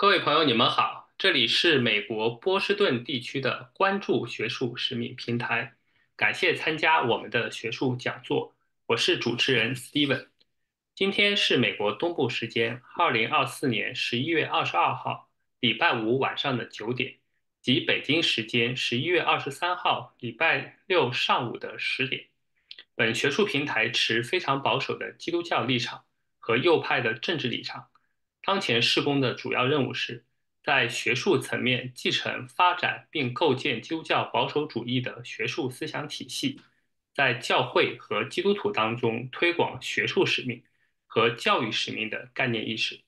各位朋友，你们好，这里是美国波士顿地区的关注学术使命平台，感谢参加我们的学术讲座，我是主持人 Steven，今天是美国东部时间二零二四年十一月二十二号礼拜五晚上的九点，即北京时间十一月二十三号礼拜六上午的十点。本学术平台持非常保守的基督教立场和右派的政治立场。当前事工的主要任务是在学术层面继承、发展并构建基督教保守主义的学术思想体系，在教会和基督徒当中推广学术使命和教育使命的概念意识。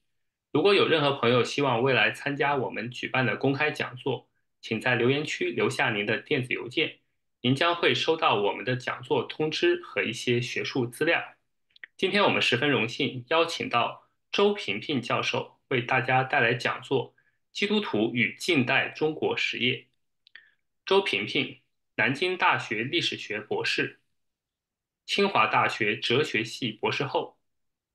如果有任何朋友希望未来参加我们举办的公开讲座，请在留言区留下您的电子邮件，您将会收到我们的讲座通知和一些学术资料。今天我们十分荣幸邀请到。周平平教授为大家带来讲座《基督徒与近代中国实业》。周平平，南京大学历史学博士，清华大学哲学系博士后，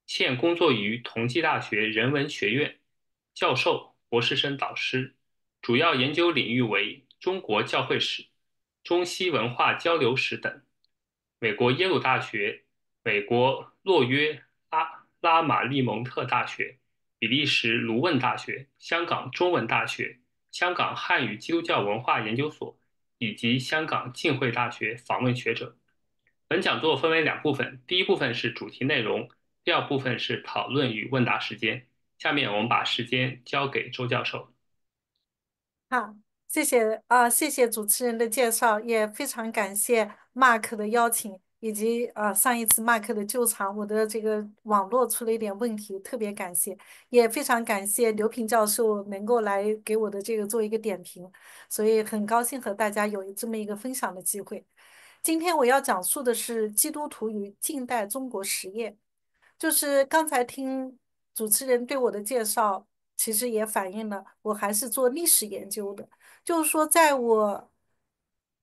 现工作于同济大学人文学院，教授、博士生导师，主要研究领域为中国教会史、中西文化交流史等。美国耶鲁大学、美国洛约。拉玛利蒙特大学、比利时卢汶大学、香港中文大学、香港汉语基督教文化研究所以及香港浸会大学访问学者。本讲座分为两部分，第一部分是主题内容，第二部分是讨论与问答时间。下面我们把时间交给周教授。好，谢谢啊，谢谢主持人的介绍，也非常感谢 Mark 的邀请。以及啊，上一次麦克的救场，我的这个网络出了一点问题，特别感谢，也非常感谢刘平教授能够来给我的这个做一个点评，所以很高兴和大家有这么一个分享的机会。今天我要讲述的是基督徒与近代中国实验，就是刚才听主持人对我的介绍，其实也反映了我还是做历史研究的，就是说在我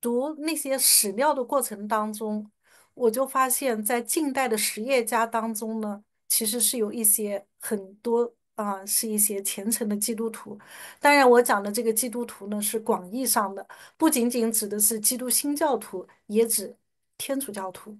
读那些史料的过程当中。我就发现，在近代的实业家当中呢，其实是有一些很多啊，是一些虔诚的基督徒。当然，我讲的这个基督徒呢，是广义上的，不仅仅指的是基督新教徒，也指天主教徒。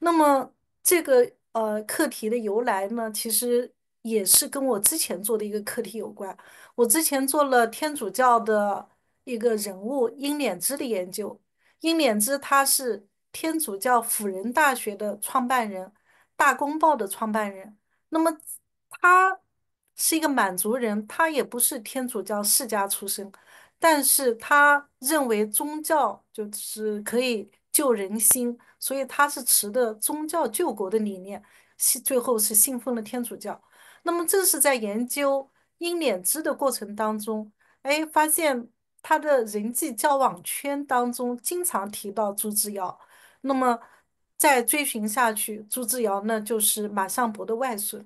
那么，这个呃课题的由来呢，其实也是跟我之前做的一个课题有关。我之前做了天主教的一个人物英敛之的研究，英敛之他是。天主教辅仁大学的创办人，大公报的创办人，那么他是一个满族人，他也不是天主教世家出身，但是他认为宗教就是可以救人心，所以他是持的宗教救国的理念，信最后是信奉了天主教。那么正是在研究殷敛之的过程当中，哎，发现他的人际交往圈当中经常提到朱之尧。那么，再追寻下去，朱之尧呢就是马相伯的外孙。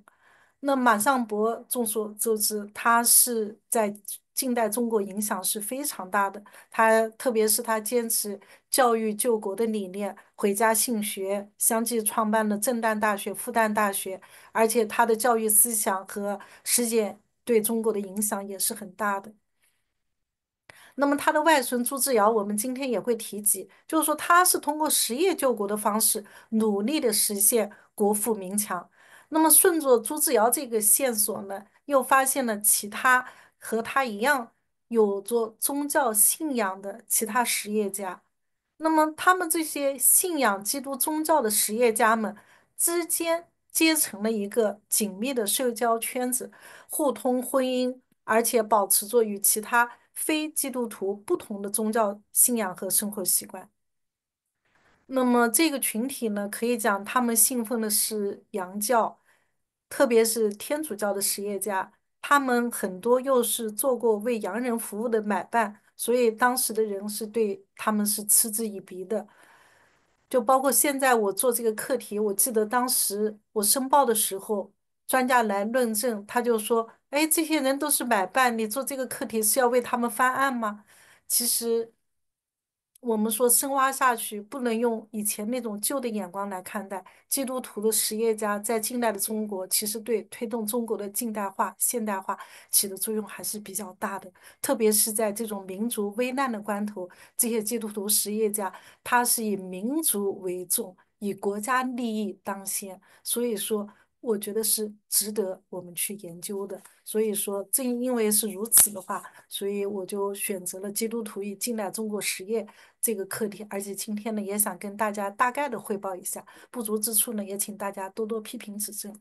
那马相伯众所周知，他是在近代中国影响是非常大的。他特别是他坚持教育救国的理念，回家兴学，相继创办了震旦大学、复旦大学，而且他的教育思想和实践对中国的影响也是很大的。那么他的外孙朱之尧，我们今天也会提及，就是说他是通过实业救国的方式，努力的实现国富民强。那么顺着朱之尧这个线索呢，又发现了其他和他一样有着宗教信仰的其他实业家。那么他们这些信仰基督宗教的实业家们之间结成了一个紧密的社交圈子，互通婚姻，而且保持着与其他。非基督徒不同的宗教信仰和生活习惯。那么这个群体呢，可以讲他们信奉的是洋教，特别是天主教的实业家，他们很多又是做过为洋人服务的买办，所以当时的人是对他们是嗤之以鼻的。就包括现在我做这个课题，我记得当时我申报的时候。专家来论证，他就说：“哎，这些人都是买办，你做这个课题是要为他们翻案吗？”其实，我们说深挖下去，不能用以前那种旧的眼光来看待基督徒的实业家，在近代的中国，其实对推动中国的近代化、现代化起的作用还是比较大的。特别是在这种民族危难的关头，这些基督徒实业家他是以民族为重，以国家利益当先，所以说。我觉得是值得我们去研究的，所以说正因为是如此的话，所以我就选择了基督徒与近代中国实业这个课题，而且今天呢也想跟大家大概的汇报一下，不足之处呢也请大家多多批评指正。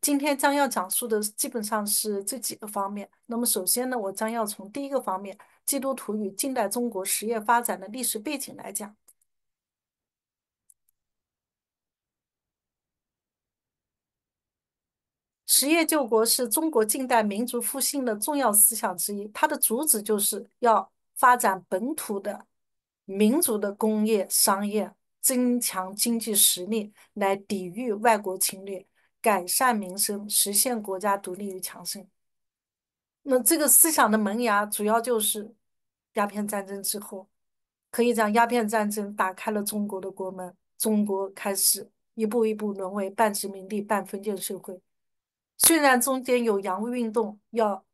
今天将要讲述的基本上是这几个方面，那么首先呢我将要从第一个方面，基督徒与近代中国实业发展的历史背景来讲。实业救国是中国近代民族复兴的重要思想之一，它的主旨就是要发展本土的民族的工业、商业，增强经济实力，来抵御外国侵略，改善民生，实现国家独立与强盛。那这个思想的萌芽主要就是鸦片战争之后，可以讲鸦片战争打开了中国的国门，中国开始一步一步沦为半殖民地半封建社会。虽然中间有洋务运动要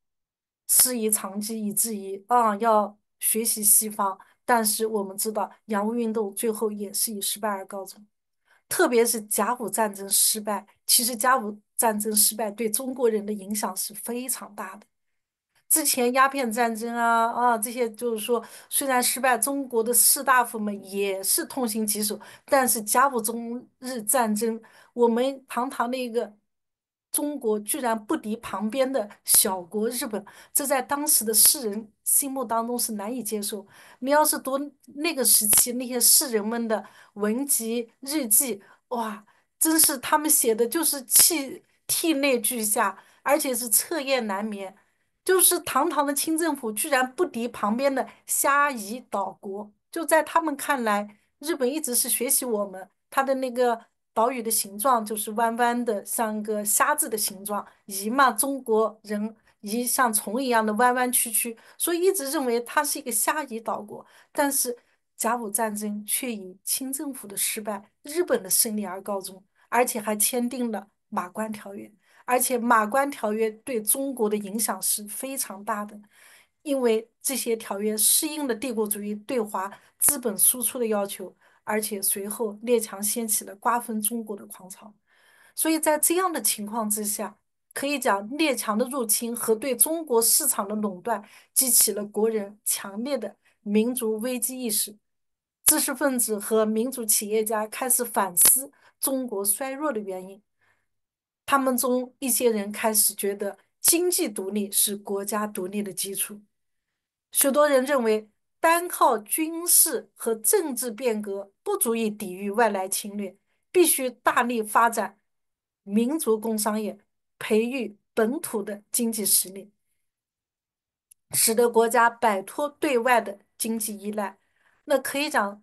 师宜长期以至于啊要学习西方，但是我们知道洋务运动最后也是以失败而告终。特别是甲午战争失败，其实甲午战争失败对中国人的影响是非常大的。之前鸦片战争啊啊这些就是说虽然失败，中国的士大夫们也是痛心疾首，但是甲午中日战争，我们堂堂的一个。中国居然不敌旁边的小国日本，这在当时的世人心目当中是难以接受。你要是读那个时期那些世人们的文集、日记，哇，真是他们写的就是气涕泪俱下，而且是彻夜难眠。就是堂堂的清政府，居然不敌旁边的虾夷岛国，就在他们看来，日本一直是学习我们，他的那个。岛屿的形状就是弯弯的，像个虾子的形状。夷嘛，中国人夷像虫一样的弯弯曲曲，所以一直认为它是一个虾夷岛国。但是甲午战争却以清政府的失败、日本的胜利而告终，而且还签订了《马关条约》。而且《马关条约》对中国的影响是非常大的，因为这些条约适应了帝国主义对华资本输出的要求。而且随后，列强掀起了瓜分中国的狂潮，所以在这样的情况之下，可以讲列强的入侵和对中国市场的垄断，激起了国人强烈的民族危机意识。知识分子和民族企业家开始反思中国衰弱的原因，他们中一些人开始觉得经济独立是国家独立的基础，许多人认为。单靠军事和政治变革不足以抵御外来侵略，必须大力发展民族工商业，培育本土的经济实力，使得国家摆脱对外的经济依赖。那可以讲。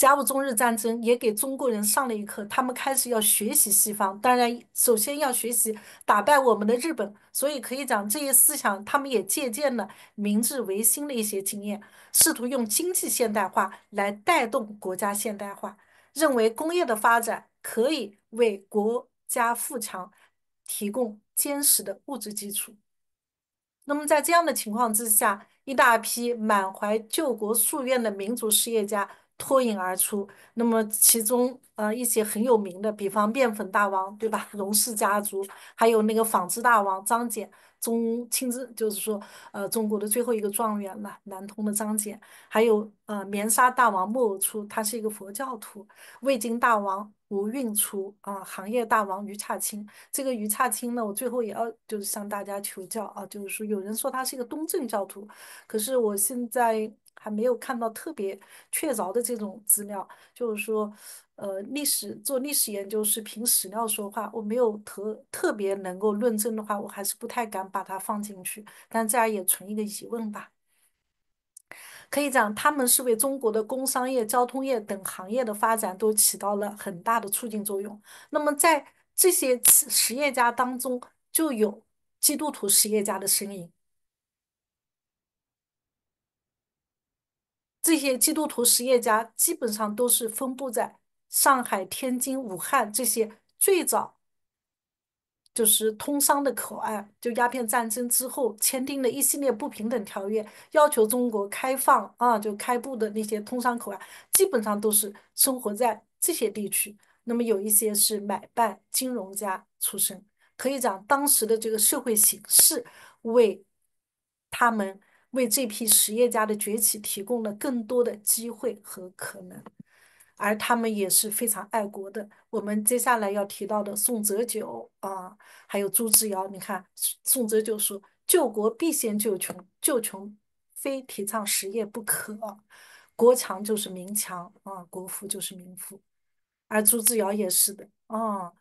甲午中日战争也给中国人上了一课，他们开始要学习西方。当然，首先要学习打败我们的日本。所以可以讲，这些思想他们也借鉴了明治维新的一些经验，试图用经济现代化来带动国家现代化，认为工业的发展可以为国家富强提供坚实的物质基础。那么在这样的情况之下，一大批满怀救国夙愿的民族实业家。脱颖而出。那么其中，呃，一些很有名的，比方面粉大王，对吧？荣 氏家族，还有那个纺织大王张謇，中亲自就是说，呃，中国的最后一个状元了，南通的张謇，还有呃棉纱大王莫友出，他是一个佛教徒，味精大王吴蕴初，啊，行业大王余恰清。这个余恰清呢，我最后也要就是向大家求教啊，就是说有人说他是一个东正教徒，可是我现在。还没有看到特别确凿的这种资料，就是说，呃，历史做历史研究是凭史料说话。我没有特特别能够论证的话，我还是不太敢把它放进去。但这样也存一个疑问吧。可以讲，他们是为中国的工商业、交通业等行业的发展都起到了很大的促进作用。那么，在这些实业家当中，就有基督徒实业家的身影。这些基督徒实业家基本上都是分布在上海、天津、武汉这些最早就是通商的口岸。就鸦片战争之后签订了一系列不平等条约，要求中国开放啊，就开埠的那些通商口岸，基本上都是生活在这些地区。那么有一些是买办、金融家出身，可以讲当时的这个社会形势为他们。为这批实业家的崛起提供了更多的机会和可能，而他们也是非常爱国的。我们接下来要提到的宋哲九啊，还有朱之遥，你看宋哲九说：“救国必先救穷，救穷非提倡实业不可。国强就是民强啊，国富就是民富。”而朱之遥也是的啊，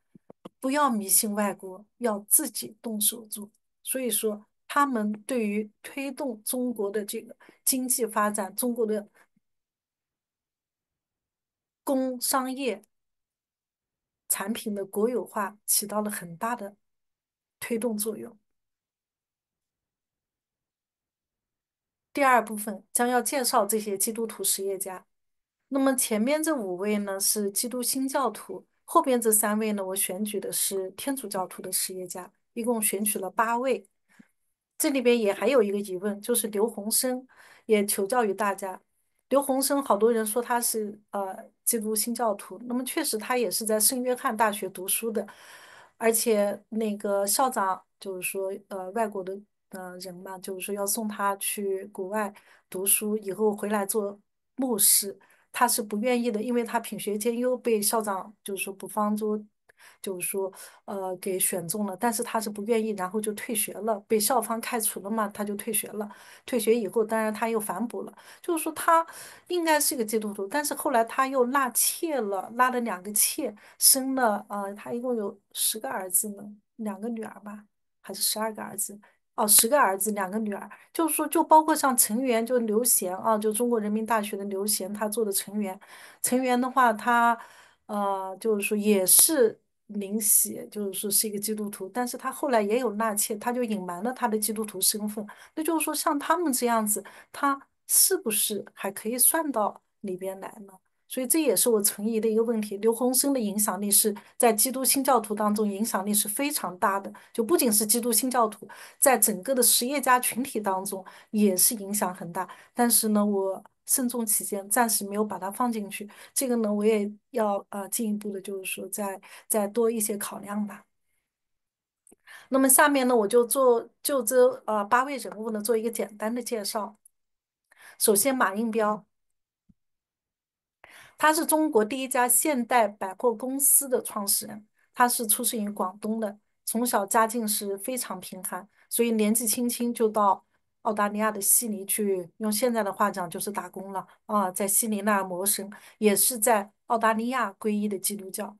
不要迷信外国，要自己动手做。所以说。他们对于推动中国的这个经济发展、中国的工商业产品的国有化起到了很大的推动作用。第二部分将要介绍这些基督徒实业家。那么前面这五位呢是基督新教徒，后边这三位呢我选举的是天主教徒的实业家，一共选取了八位。这里边也还有一个疑问，就是刘洪生也求教于大家。刘洪生，好多人说他是呃基督新教徒，那么确实他也是在圣约翰大学读书的，而且那个校长就是说呃外国的呃人嘛，就是说要送他去国外读书，以后回来做牧师，他是不愿意的，因为他品学兼优，被校长就是说不放走。就是说，呃，给选中了，但是他是不愿意，然后就退学了，被校方开除了嘛，他就退学了。退学以后，当然他又反补了。就是说，他应该是一个基督徒，但是后来他又纳妾了，纳了两个妾，生了啊，他一共有十个儿子呢，两个女儿吧，还是十二个儿子？哦，十个儿子，两个女儿。就是说，就包括像成员，就刘贤啊，就中国人民大学的刘贤，他做的成员，成员的话，他呃，就是说也是。林喜就是说是一个基督徒，但是他后来也有纳妾，他就隐瞒了他的基督徒身份。那就是说，像他们这样子，他是不是还可以算到里边来呢？所以这也是我存疑的一个问题。刘洪生的影响力是在基督新教徒当中影响力是非常大的，就不仅是基督新教徒，在整个的实业家群体当中也是影响很大。但是呢，我。慎重起见，暂时没有把它放进去。这个呢，我也要呃进一步的，就是说再再多一些考量吧。那么下面呢，我就做就这呃八位人物呢做一个简单的介绍。首先，马应彪，他是中国第一家现代百货公司的创始人。他是出生于广东的，从小家境是非常贫寒，所以年纪轻轻就到。澳大利亚的悉尼去，用现在的话讲就是打工了啊，在悉尼那儿谋生，也是在澳大利亚皈依的基督教。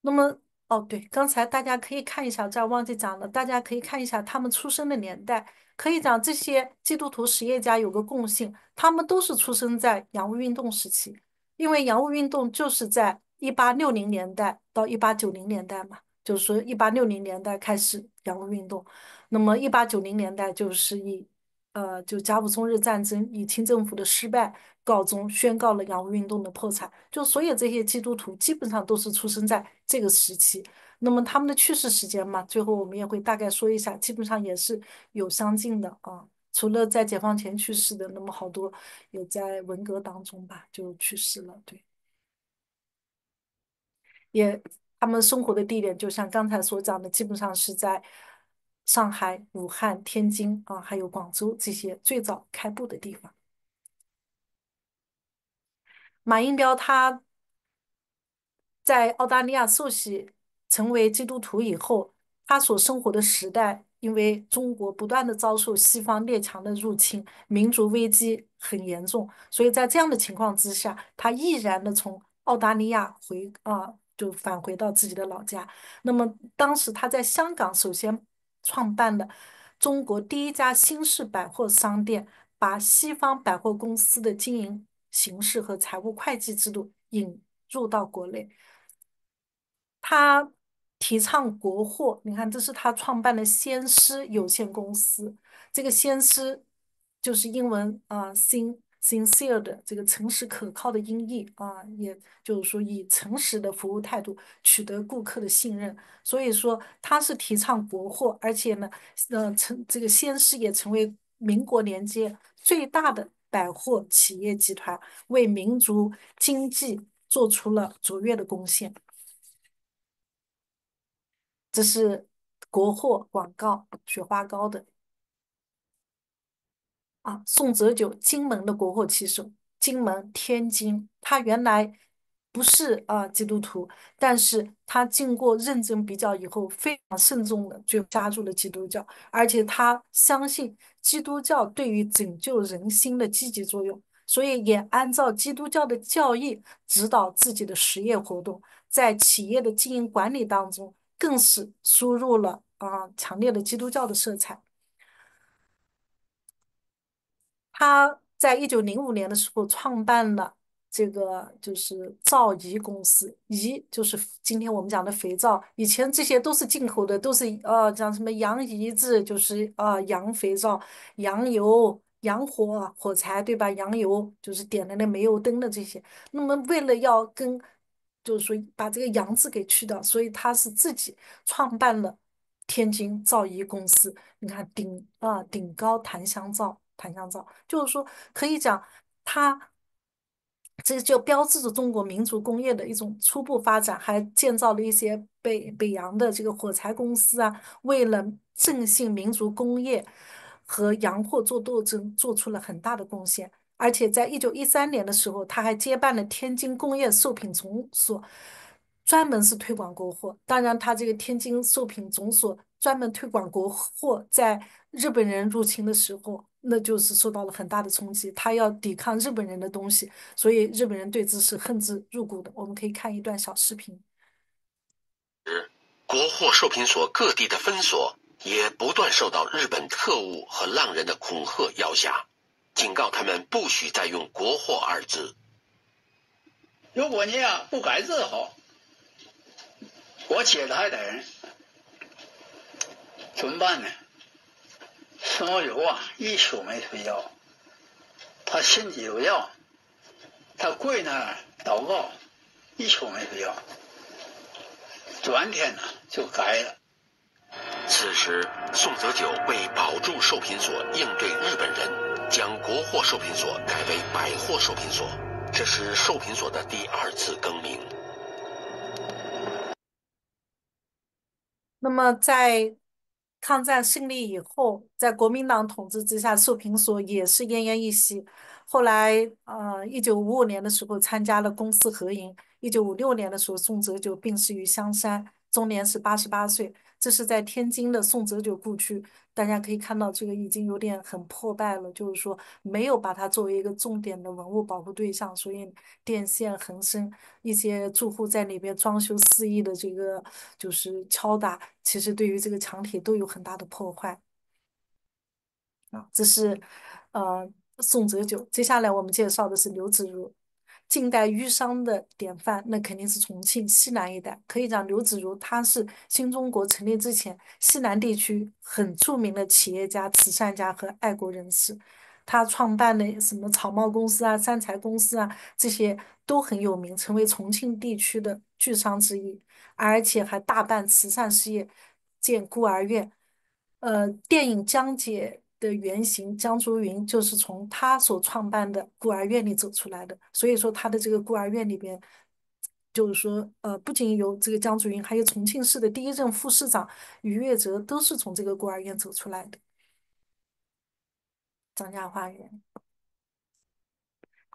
那么，哦，对，刚才大家可以看一下，这儿忘记讲了，大家可以看一下他们出生的年代，可以讲这些基督徒实业家有个共性，他们都是出生在洋务运动时期，因为洋务运动就是在一八六零年代到一八九零年代嘛，就是说一八六零年代开始洋务运动。那么，一八九零年代就是以，呃，就甲午中日战争以清政府的失败告终，宣告了洋务运动的破产。就所有这些基督徒，基本上都是出生在这个时期。那么他们的去世时间嘛，最后我们也会大概说一下，基本上也是有相近的啊。除了在解放前去世的，那么好多也在文革当中吧就去世了。对，也他们生活的地点，就像刚才所讲的，基本上是在。上海、武汉、天津啊，还有广州这些最早开埠的地方。马应彪他在澳大利亚受洗成为基督徒以后，他所生活的时代，因为中国不断的遭受西方列强的入侵，民族危机很严重，所以在这样的情况之下，他毅然的从澳大利亚回啊，就返回到自己的老家。那么当时他在香港，首先。创办的中国第一家新式百货商店，把西方百货公司的经营形式和财务会计制度引入到国内。他提倡国货，你看，这是他创办的先施有限公司，这个“先施”就是英文啊“新”。sincere 的这个诚实可靠的音译啊，也就是说以诚实的服务态度取得顾客的信任，所以说他是提倡国货，而且呢，呃成这个先师也成为民国年间最大的百货企业集团，为民族经济做出了卓越的贡献。这是国货广告雪花膏的。啊，宋哲九，金门的国货旗手，金门天津，他原来不是啊基督徒，但是他经过认真比较以后，非常慎重的就加入了基督教，而且他相信基督教对于拯救人心的积极作用，所以也按照基督教的教义指导自己的实业活动，在企业的经营管理当中更是输入了啊强烈的基督教的色彩。他在一九零五年的时候创办了这个，就是造仪公司，仪就是今天我们讲的肥皂，以前这些都是进口的，都是呃讲什么洋胰子，就是呃洋肥皂、洋油、洋火、火柴，对吧？洋油就是点的那煤油灯的这些。那么为了要跟，就是说把这个洋字给去掉，所以他是自己创办了天津造仪公司。你看顶啊顶高檀香皂。檀香皂，就是说可以讲，它这就标志着中国民族工业的一种初步发展，还建造了一些北北洋的这个火柴公司啊，为了振兴民族工业和洋货做斗争，做出了很大的贡献。而且在一九一三年的时候，他还接办了天津工业受品总所，专门是推广国货。当然，他这个天津受品总所专门推广国货，在日本人入侵的时候。那就是受到了很大的冲击，他要抵抗日本人的东西，所以日本人对之是恨之入骨的。我们可以看一段小视频。国货售品所各地的分所也不断受到日本特务和浪人的恐吓要挟，警告他们不许再用“国货”二字。如果你啊不改字号，我起来的人怎么办呢？孙某友啊，一宿没睡觉，他心里有药，他跪那儿祷告，一宿没睡觉，转天呢就改了。此时，宋则久为保住寿品所，应对日本人，将国货寿品所改为百货寿品所，这是寿品所的第二次更名。那么在。抗战胜利以后，在国民党统治之下，受评所也是奄奄一息。后来，呃，一九五五年的时候参加了公私合营，一九五六年的时候，宋哲就病逝于香山，终年是八十八岁。这是在天津的宋哲九故居，大家可以看到这个已经有点很破败了，就是说没有把它作为一个重点的文物保护对象，所以电线横生，一些住户在里边装修肆意的这个就是敲打，其实对于这个墙体都有很大的破坏。啊，这是呃宋哲九。接下来我们介绍的是刘子如。近代渝商的典范，那肯定是重庆西南一带。可以讲刘子儒他是新中国成立之前西南地区很著名的企业家、慈善家和爱国人士。他创办的什么草帽公司啊、三才公司啊，这些都很有名，成为重庆地区的巨商之一，而且还大办慈善事业，建孤儿院。呃，电影《江姐》。的原型江竹云就是从他所创办的孤儿院里走出来的，所以说他的这个孤儿院里边，就是说呃，不仅有这个江竹云，还有重庆市的第一任副市长余悦泽都是从这个孤儿院走出来的。张家花园。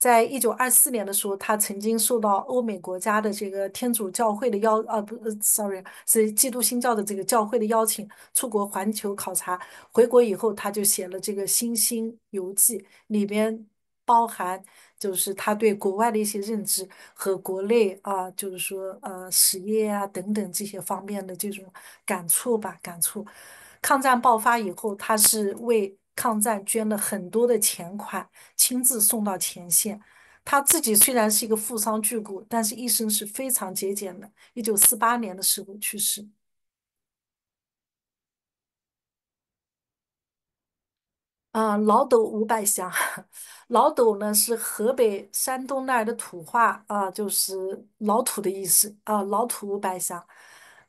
在一九二四年的时候，他曾经受到欧美国家的这个天主教会的邀，啊，不，sorry，是基督新教的这个教会的邀请，出国环球考察。回国以后，他就写了这个《星星游记》，里边包含就是他对国外的一些认知和国内啊，就是说呃实业啊等等这些方面的这种感触吧，感触。抗战爆发以后，他是为抗战捐了很多的钱款，亲自送到前线。他自己虽然是一个富商巨贾，但是一生是非常节俭的。一九四八年的时候去世。啊，老斗五百箱，老斗呢是河北、山东那儿的土话啊，就是老土的意思啊。老土五百箱，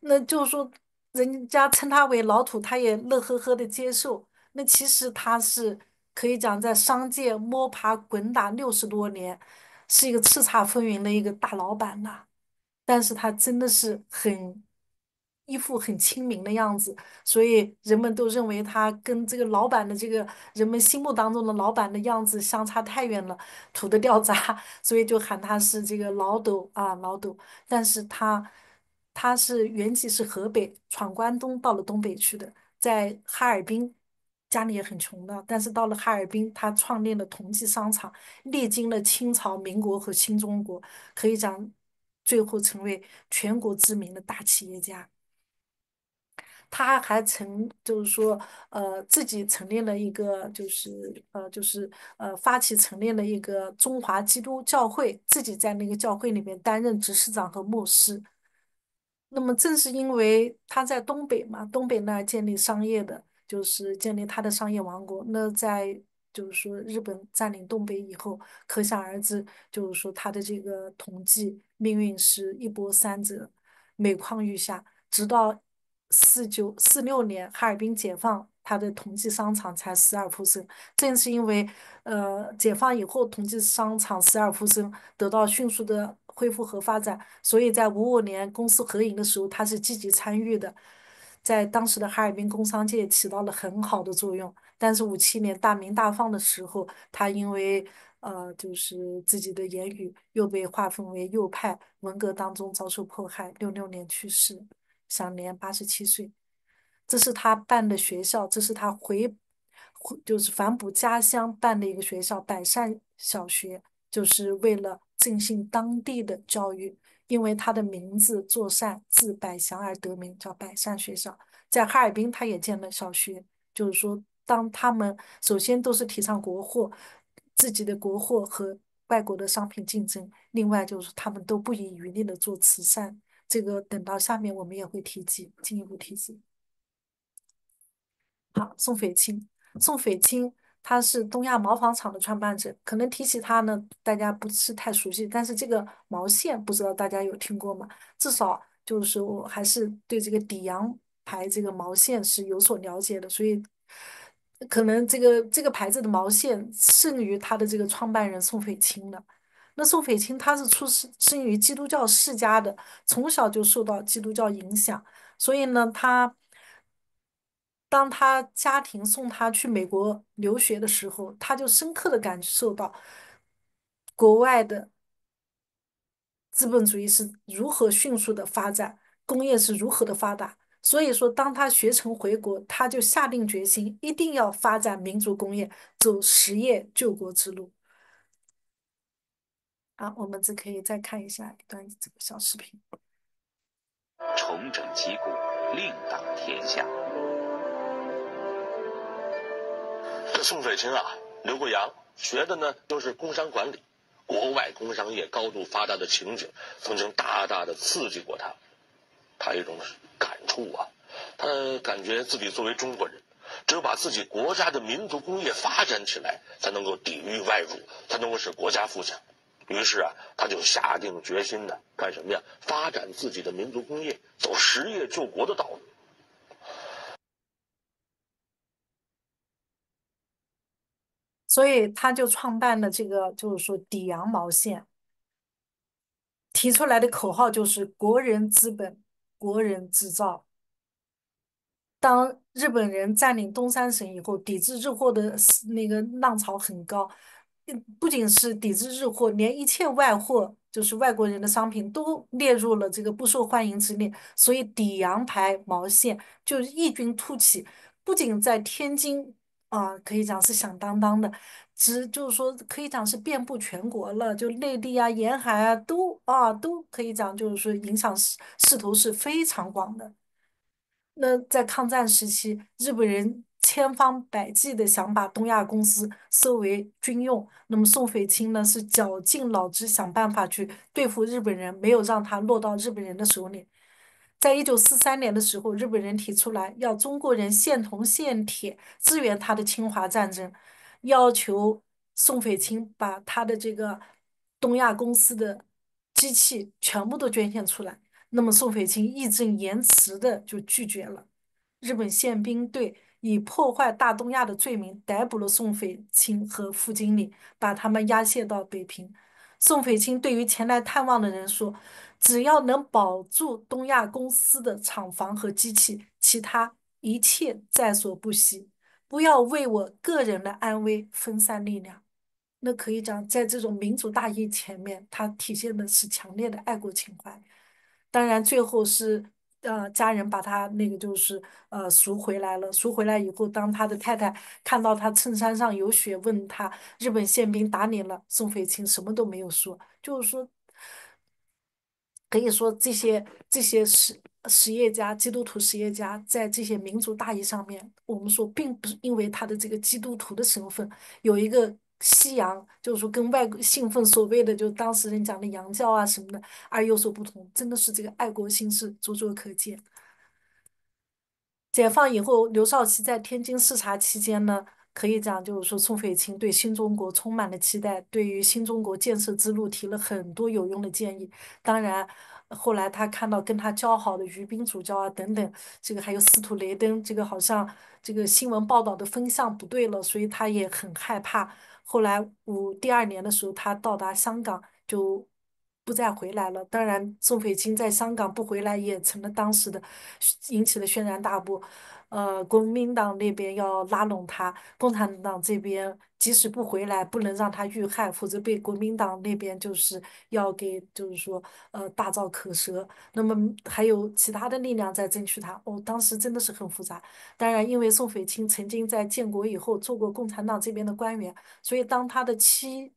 那就是说人家称他为老土，他也乐呵呵的接受。那其实他是可以讲在商界摸爬滚打六十多年，是一个叱咤风云的一个大老板呐。但是他真的是很一副很亲民的样子，所以人们都认为他跟这个老板的这个人们心目当中的老板的样子相差太远了，土的掉渣，所以就喊他是这个老斗啊老斗。但是他他是原籍是河北，闯关东到了东北去的，在哈尔滨。家里也很穷的，但是到了哈尔滨，他创立了同济商场，历经了清朝、民国和新中国，可以讲最后成为全国知名的大企业家。他还曾就是说，呃，自己成立了一个，就是呃，就是呃，发起成立了一个中华基督教会，自己在那个教会里面担任执事长和牧师。那么正是因为他在东北嘛，东北那建立商业的。就是建立他的商业王国。那在就是说，日本占领东北以后，可想而知，就是说他的这个同济命运是一波三折，每况愈下。直到四九四六年，哈尔滨解放，他的同济商场才死而复生。正是因为呃解放以后，同济商场死而复生，得到迅速的恢复和发展，所以在五五年公私合营的时候，他是积极参与的。在当时的哈尔滨工商界起到了很好的作用，但是五七年大鸣大放的时候，他因为呃就是自己的言语又被划分为右派，文革当中遭受迫害，六六年去世，享年八十七岁。这是他办的学校，这是他回回就是反哺家乡办的一个学校——百善小学，就是为了振兴当地的教育。因为他的名字做善，字百祥而得名，叫百善学校。在哈尔滨，他也建了小学。就是说，当他们首先都是提倡国货，自己的国货和外国的商品竞争。另外，就是他们都不遗余力的做慈善。这个等到下面我们也会提及，进一步提及。好，宋斐青，宋斐青。他是东亚毛纺厂的创办者，可能提起他呢，大家不是太熟悉。但是这个毛线不知道大家有听过吗？至少就是我还是对这个底洋牌这个毛线是有所了解的，所以可能这个这个牌子的毛线胜于他的这个创办人宋斐青了。那宋斐青他是出生生于基督教世家的，从小就受到基督教影响，所以呢他。当他家庭送他去美国留学的时候，他就深刻地感受到国外的资本主义是如何迅速的发展，工业是如何的发达。所以说，当他学成回国，他就下定决心一定要发展民族工业，走实业救国之路。啊，我们这可以再看一下一段这个小视频：重整旗鼓，另打天下。这宋水清啊，留过洋，学的呢都是工商管理，国外工商业高度发达的情景，曾经大大的刺激过他，他有一种感触啊，他感觉自己作为中国人，只有把自己国家的民族工业发展起来，才能够抵御外辱，才能够使国家富强，于是啊，他就下定决心呢，干什么呀？发展自己的民族工业，走实业救国的道路。所以他就创办了这个，就是说底洋毛线，提出来的口号就是“国人资本，国人制造”。当日本人占领东三省以后，抵制日货的那个浪潮很高，不仅是抵制日货，连一切外货，就是外国人的商品都列入了这个不受欢迎之列。所以底洋牌毛线就异军突起，不仅在天津。啊，可以讲是响当当的，只就是说可以讲是遍布全国了，就内地啊、沿海啊，都啊都可以讲，就是说影响势势头是非常广的。那在抗战时期，日本人千方百计的想把东亚公司收为军用，那么宋斐清呢是绞尽脑汁想办法去对付日本人，没有让他落到日本人的手里。在一九四三年的时候，日本人提出来要中国人献铜献铁支援他的侵华战争，要求宋斐清把他的这个东亚公司的机器全部都捐献出来。那么宋斐清义正言辞的就拒绝了。日本宪兵队以破坏大东亚的罪名逮捕了宋斐清和副经理，把他们押解到北平。宋斐清对于前来探望的人说。只要能保住东亚公司的厂房和机器，其他一切在所不惜。不要为我个人的安危分散力量。那可以讲，在这种民族大义前面，他体现的是强烈的爱国情怀。当然，最后是呃，家人把他那个就是呃赎回来了。赎回来以后，当他的太太看到他衬衫上有血，问他日本宪兵打你了，宋飞清什么都没有说，就是说。可以说，这些这些实实业家、基督徒实业家，在这些民族大义上面，我们说，并不是因为他的这个基督徒的身份有一个西洋，就是说跟外国信奉所谓的就当时人讲的洋教啊什么的而有所不同，真的是这个爱国心是灼灼可见。解放以后，刘少奇在天津视察期间呢。可以讲，就是说，宋斐清对新中国充满了期待，对于新中国建设之路提了很多有用的建议。当然，后来他看到跟他交好的于斌主教啊等等，这个还有司徒雷登，这个好像这个新闻报道的风向不对了，所以他也很害怕。后来，五第二年的时候，他到达香港就不再回来了。当然，宋斐清在香港不回来也成了当时的引起了轩然大波。呃，国民党那边要拉拢他，共产党这边即使不回来，不能让他遇害，否则被国民党那边就是要给，就是说，呃，大造口舌。那么还有其他的力量在争取他，我当时真的是很复杂。当然，因为宋斐清曾经在建国以后做过共产党这边的官员，所以当他的妻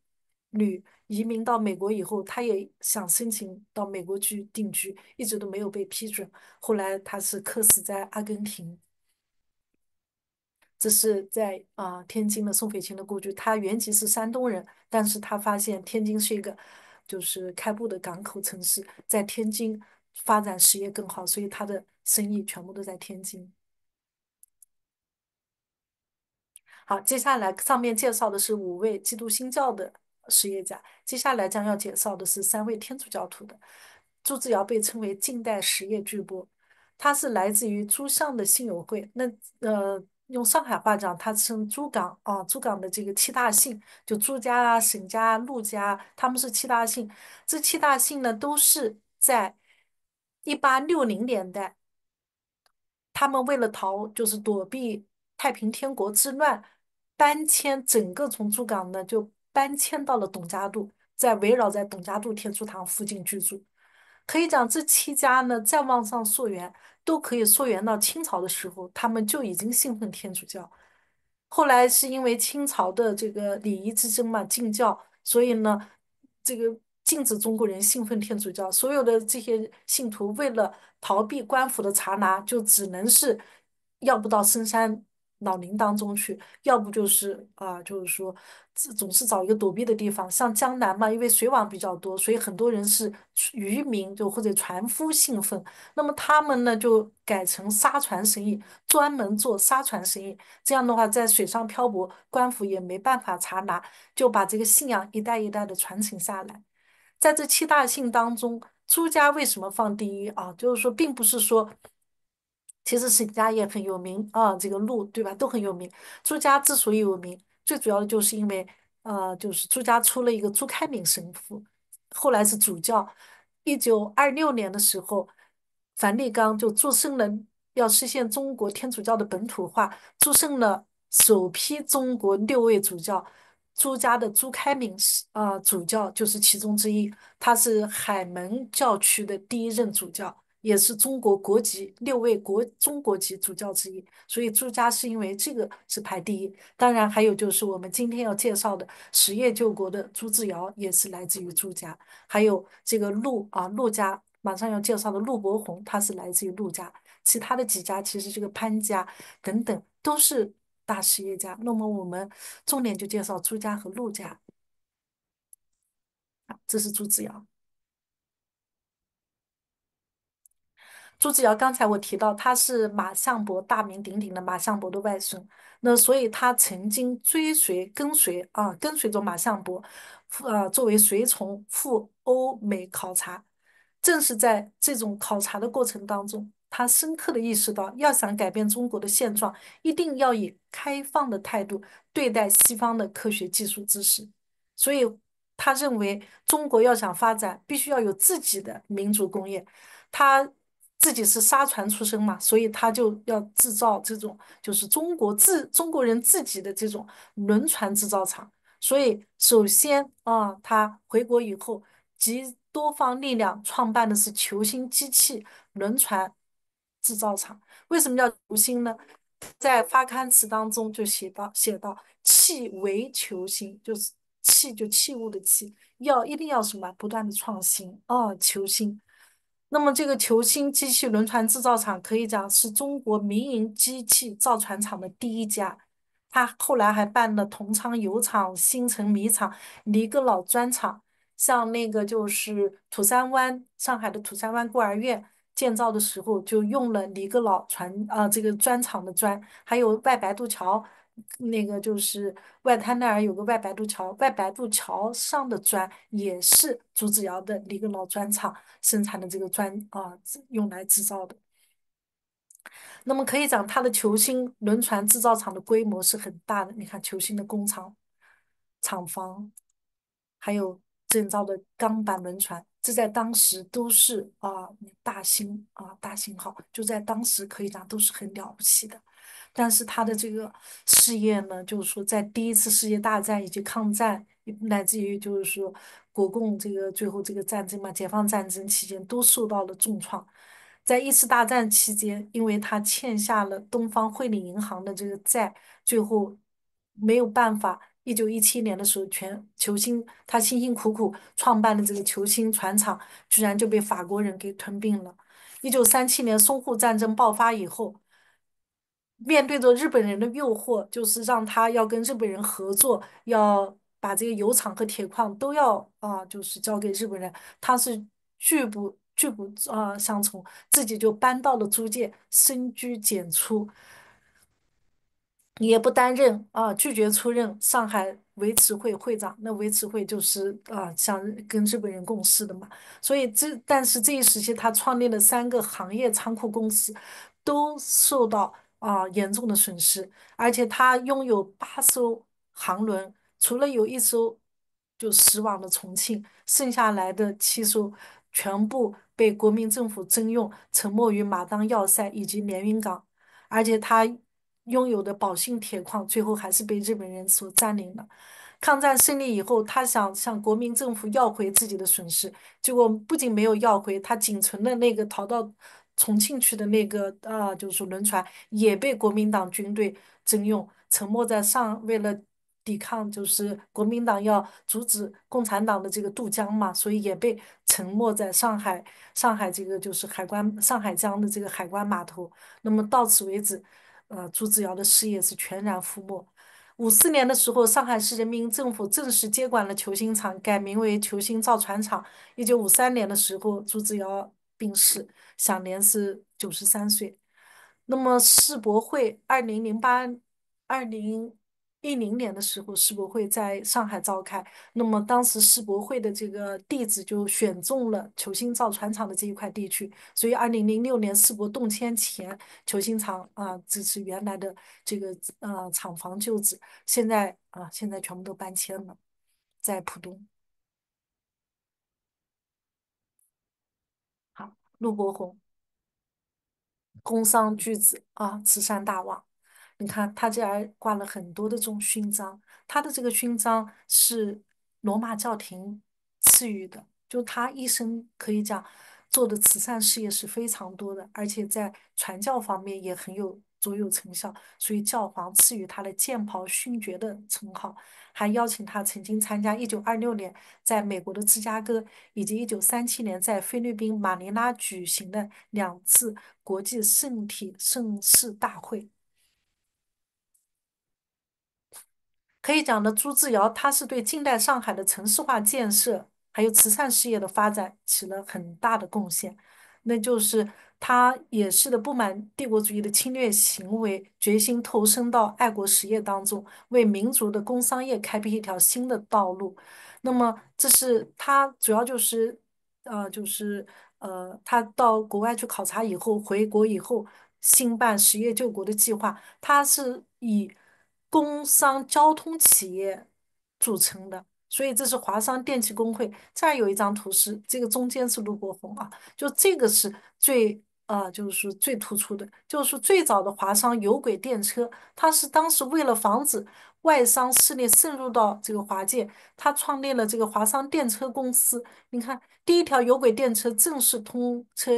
女移民到美国以后，他也想申请到美国去定居，一直都没有被批准。后来他是客死在阿根廷。这是在啊，天津的宋飞清的故居。他原籍是山东人，但是他发现天津是一个就是开埠的港口城市，在天津发展实业更好，所以他的生意全部都在天津。好，接下来上面介绍的是五位基督新教的实业家，接下来将要介绍的是三位天主教徒的。朱志尧被称为近代实业巨擘，他是来自于朱巷的信友会。那呃。用上海话讲，他称朱港啊，朱港的这个七大姓，就朱家、啊、沈家、啊、陆家，他们是七大姓。这七大姓呢，都是在一八六零年代，他们为了逃，就是躲避太平天国之乱，搬迁，整个从朱港呢就搬迁到了董家渡，在围绕在董家渡天主堂附近居住。可以讲这七家呢，再往上溯源。都可以溯源到清朝的时候，他们就已经信奉天主教。后来是因为清朝的这个礼仪之争嘛，禁教，所以呢，这个禁止中国人信奉天主教。所有的这些信徒为了逃避官府的查拿，就只能是要不到深山。老林当中去，要不就是啊，就是说，总总是找一个躲避的地方。像江南嘛，因为水网比较多，所以很多人是渔民，就或者船夫信奉。那么他们呢，就改成沙船生意，专门做沙船生意。这样的话，在水上漂泊，官府也没办法查拿，就把这个信仰一代一代的传承下来。在这七大姓当中，朱家为什么放第一啊？就是说，并不是说。其实沈家也很有名啊，这个路，对吧，都很有名。朱家之所以有名，最主要的就是因为，呃，就是朱家出了一个朱开明神父，后来是主教。一九二六年的时候，梵蒂冈就祝圣了要实现中国天主教的本土化，祝圣了首批中国六位主教，朱家的朱开明是啊主教就是其中之一，他是海门教区的第一任主教。也是中国国籍六位国中国籍主教之一，所以朱家是因为这个是排第一。当然，还有就是我们今天要介绍的实业救国的朱自尧也是来自于朱家。还有这个陆啊，陆家马上要介绍的陆伯鸿，他是来自于陆家。其他的几家其实这个潘家等等都是大实业家。那么我们重点就介绍朱家和陆家。啊，这是朱自尧。朱自尧刚才我提到他是马相伯大名鼎鼎的马相伯的外孙，那所以他曾经追随跟随啊，跟随着马相伯，呃，作为随从赴欧美考察。正是在这种考察的过程当中，他深刻地意识到，要想改变中国的现状，一定要以开放的态度对待西方的科学技术知识。所以他认为，中国要想发展，必须要有自己的民族工业。他。自己是沙船出身嘛，所以他就要制造这种，就是中国自中国人自己的这种轮船制造厂。所以首先啊，他回国以后集多方力量创办的是球星机器轮船制造厂。为什么叫球星呢？在发刊词当中就写到，写到“气为球星，就是“气就器物的“器”，要一定要什么，不断的创新啊，求新。那么这个球星机器轮船制造厂可以讲是中国民营机器造船厂的第一家，他后来还办了同昌油厂、新城米厂、尼个老砖厂，像那个就是土山湾上海的土山湾孤儿院建造的时候就用了尼个老船，啊这个砖厂的砖，还有外白渡桥。那个就是外滩那儿有个外白渡桥，外白渡桥上的砖也是朱子窑的一个老砖厂生产的这个砖啊，用来制造的。那么可以讲，它的球星轮船制造厂的规模是很大的。你看球星的工厂、厂房，还有建造的钢板轮船，这在当时都是啊大兴啊大兴号，就在当时可以讲都是很了不起的。但是他的这个事业呢，就是说，在第一次世界大战以及抗战，乃至于就是说国共这个最后这个战争嘛，解放战争期间都受到了重创。在一次大战期间，因为他欠下了东方汇理银行的这个债，最后没有办法。一九一七年的时候，全球星他辛辛苦苦创办的这个球星船厂，居然就被法国人给吞并了。一九三七年淞沪战争爆发以后。面对着日本人的诱惑，就是让他要跟日本人合作，要把这个油厂和铁矿都要啊，就是交给日本人。他是拒不拒不啊相从，自己就搬到了租界，深居简出，也不担任啊，拒绝出任上海维持会会长。那维持会就是啊，想跟日本人共事的嘛。所以这但是这一时期，他创立了三个行业仓库公司，都受到。啊，严重的损失，而且他拥有八艘航轮，除了有一艘就驶往了重庆，剩下来的七艘全部被国民政府征用，沉没于马当要塞以及连云港。而且他拥有的宝兴铁矿，最后还是被日本人所占领了。抗战胜利以后，他想向国民政府要回自己的损失，结果不仅没有要回，他仅存的那个逃到。重庆去的那个啊，就是轮船也被国民党军队征用，沉没在上。为了抵抗，就是国民党要阻止共产党的这个渡江嘛，所以也被沉没在上海。上海这个就是海关，上海江的这个海关码头。那么到此为止，呃，朱子尧的事业是全然覆没。五四年的时候，上海市人民政府正式接管了球星厂，改名为球星造船厂。一九五三年的时候，朱子尧。病逝，享年是九十三岁。那么世博会，二零零八、二零一零年的时候，世博会在上海召开。那么当时世博会的这个地址就选中了球星造船厂的这一块地区。所以二零零六年世博动迁前，球星厂啊，这是原来的这个呃厂房旧址，现在啊现在全部都搬迁了，在浦东。陆伯鸿，工商巨子啊，慈善大王。你看他家挂了很多的这种勋章，他的这个勋章是罗马教廷赐予的，就他一生可以讲做的慈善事业是非常多的，而且在传教方面也很有。卓有成效，所以教皇赐予他的剑袍勋爵的称号，还邀请他曾经参加一九二六年在美国的芝加哥以及一九三七年在菲律宾马尼拉举行的两次国际圣体盛世大会。可以讲的，朱自尧他是对近代上海的城市化建设还有慈善事业的发展起了很大的贡献，那就是。他也是的，不满帝国主义的侵略行为，决心投身到爱国实业当中，为民族的工商业开辟一条新的道路。那么，这是他主要就是，呃，就是呃，他到国外去考察以后，回国以后兴办实业救国的计划。他是以工商交通企业组成的，所以这是华商电器工会。儿有一张图是这个，中间是陆国鸿啊，就这个是最。啊，就是最突出的，就是最早的华商有轨电车，它是当时为了防止外商势力渗入到这个华界，他创立了这个华商电车公司。你看，第一条有轨电车正式通车。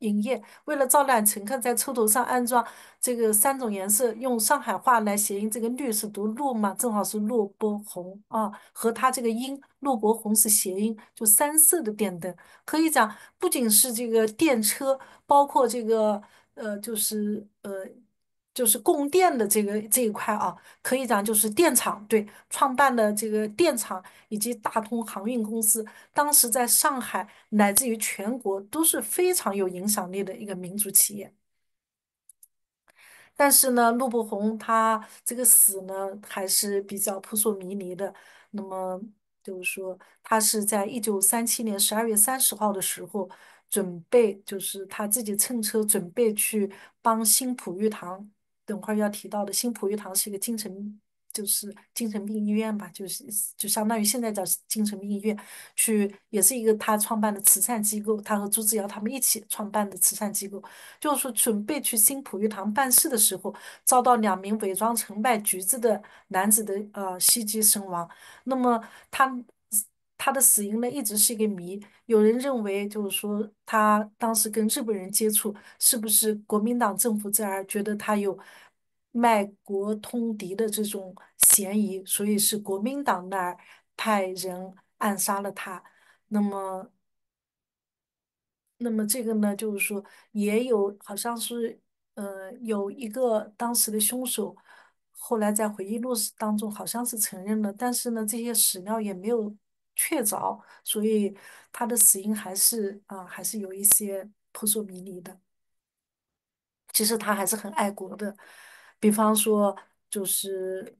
营业为了招揽乘客，在车头上安装这个三种颜色，用上海话来谐音，这个绿是读“路”嘛，正好是“路伯红”啊，和它这个音“路伯红”是谐音，就三色的电灯，可以讲不仅是这个电车，包括这个呃，就是呃。就是供电的这个这一块啊，可以讲就是电厂对创办的这个电厂以及大通航运公司，当时在上海乃至于全国都是非常有影响力的一个民族企业。但是呢，陆伯鸿他这个死呢还是比较扑朔迷离的。那么就是说，他是在一九三七年十二月三十号的时候，准备就是他自己乘车准备去帮新浦玉堂。等会儿要提到的新普育堂是一个精神，就是精神病医院吧，就是就相当于现在叫精神病医院，去也是一个他创办的慈善机构，他和朱志尧他们一起创办的慈善机构，就是说准备去新普育堂办事的时候，遭到两名伪装成卖橘子的男子的呃袭击身亡。那么他。他的死因呢，一直是一个谜。有人认为，就是说他当时跟日本人接触，是不是国民党政府这儿觉得他有卖国通敌的这种嫌疑，所以是国民党那儿派人暗杀了他。那么，那么这个呢，就是说也有好像是，呃，有一个当时的凶手后来在回忆录当中好像是承认了，但是呢，这些史料也没有。确凿，所以他的死因还是啊，还是有一些扑朔迷离的。其实他还是很爱国的，比方说，就是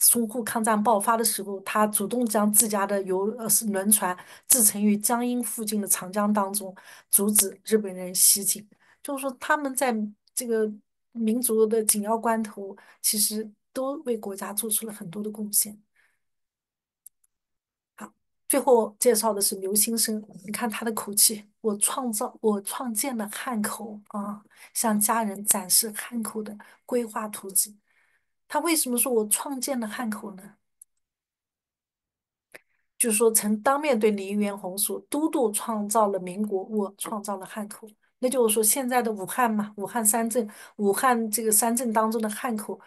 淞沪抗战爆发的时候，他主动将自家的游呃是轮船制沉于江阴附近的长江当中，阻止日本人袭警。就是说，他们在这个民族的紧要关头，其实都为国家做出了很多的贡献。最后介绍的是刘先生，你看他的口气，我创造，我创建了汉口啊，向家人展示汉口的规划图纸。他为什么说我创建了汉口呢？就是说曾当面对梨园红说：“都督创造了民国，我创造了汉口。那就是说现在的武汉嘛，武汉三镇，武汉这个三镇当中的汉口，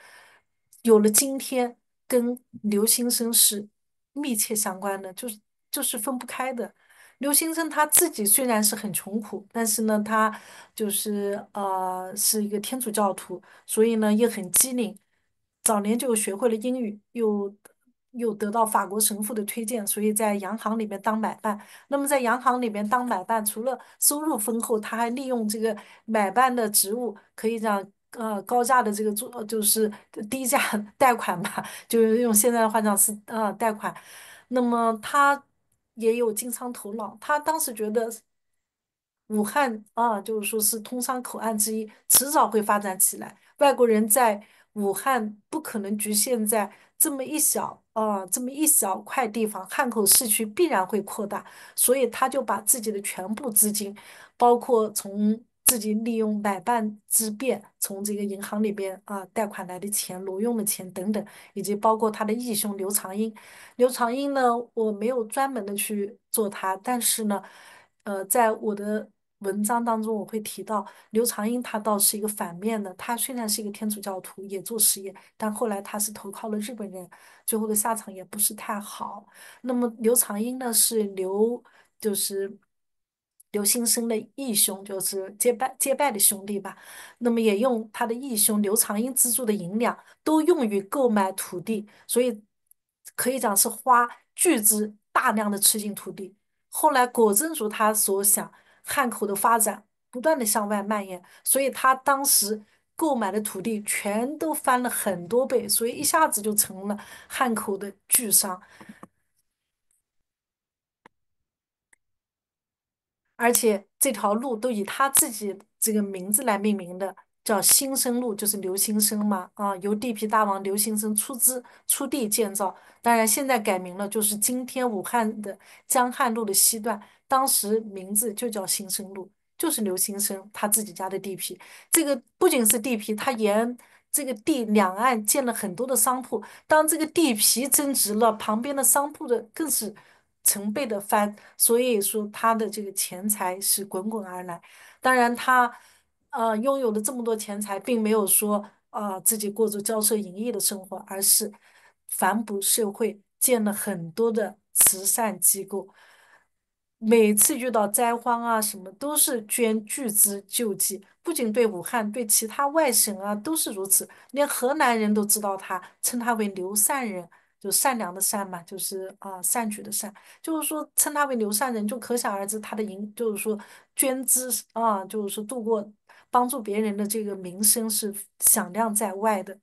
有了今天跟刘先生是密切相关的，就是。就是分不开的。刘先生他自己虽然是很穷苦，但是呢，他就是呃是一个天主教徒，所以呢又很机灵，早年就学会了英语，又又得到法国神父的推荐，所以在洋行里面当买办。那么在洋行里面当买办，除了收入丰厚，他还利用这个买办的职务，可以让。呃高价的这个做就是低价 贷款吧，就是用现在的话讲是呃贷款。那么他。也有经商头脑，他当时觉得武汉啊，就是说是通商口岸之一，迟早会发展起来。外国人在武汉不可能局限在这么一小啊这么一小块地方，汉口市区必然会扩大，所以他就把自己的全部资金，包括从。自己利用买办之便，从这个银行里边啊贷款来的钱、挪用的钱等等，以及包括他的义兄刘长英。刘长英呢，我没有专门的去做他，但是呢，呃，在我的文章当中我会提到刘长英，他倒是一个反面的。他虽然是一个天主教徒，也做实业，但后来他是投靠了日本人，最后的下场也不是太好。那么刘长英呢，是刘就是。刘新生的义兄，就是结拜结拜的兄弟吧，那么也用他的义兄刘长英资助的银两，都用于购买土地，所以可以讲是花巨资大量的吃进土地。后来果真如他所想，汉口的发展不断的向外蔓延，所以他当时购买的土地全都翻了很多倍，所以一下子就成了汉口的巨商。而且这条路都以他自己这个名字来命名的，叫新生路，就是刘新生嘛，啊，由地皮大王刘新生出资出地建造。当然现在改名了，就是今天武汉的江汉路的西段，当时名字就叫新生路，就是刘新生他自己家的地皮。这个不仅是地皮，他沿这个地两岸建了很多的商铺。当这个地皮增值了，旁边的商铺的更是。成倍的翻，所以说他的这个钱财是滚滚而来。当然，他，呃，拥有了这么多钱财，并没有说，呃，自己过着骄奢淫逸的生活，而是反哺社会，建了很多的慈善机构。每次遇到灾荒啊，什么都是捐巨资救济，不仅对武汉，对其他外省啊都是如此。连河南人都知道他，称他为“刘善人”。就善良的善嘛，就是啊善举的善，就是说称他为刘善人，就可想而知他的营，就是说捐资啊，就是说度过帮助别人的这个名声是响亮在外的，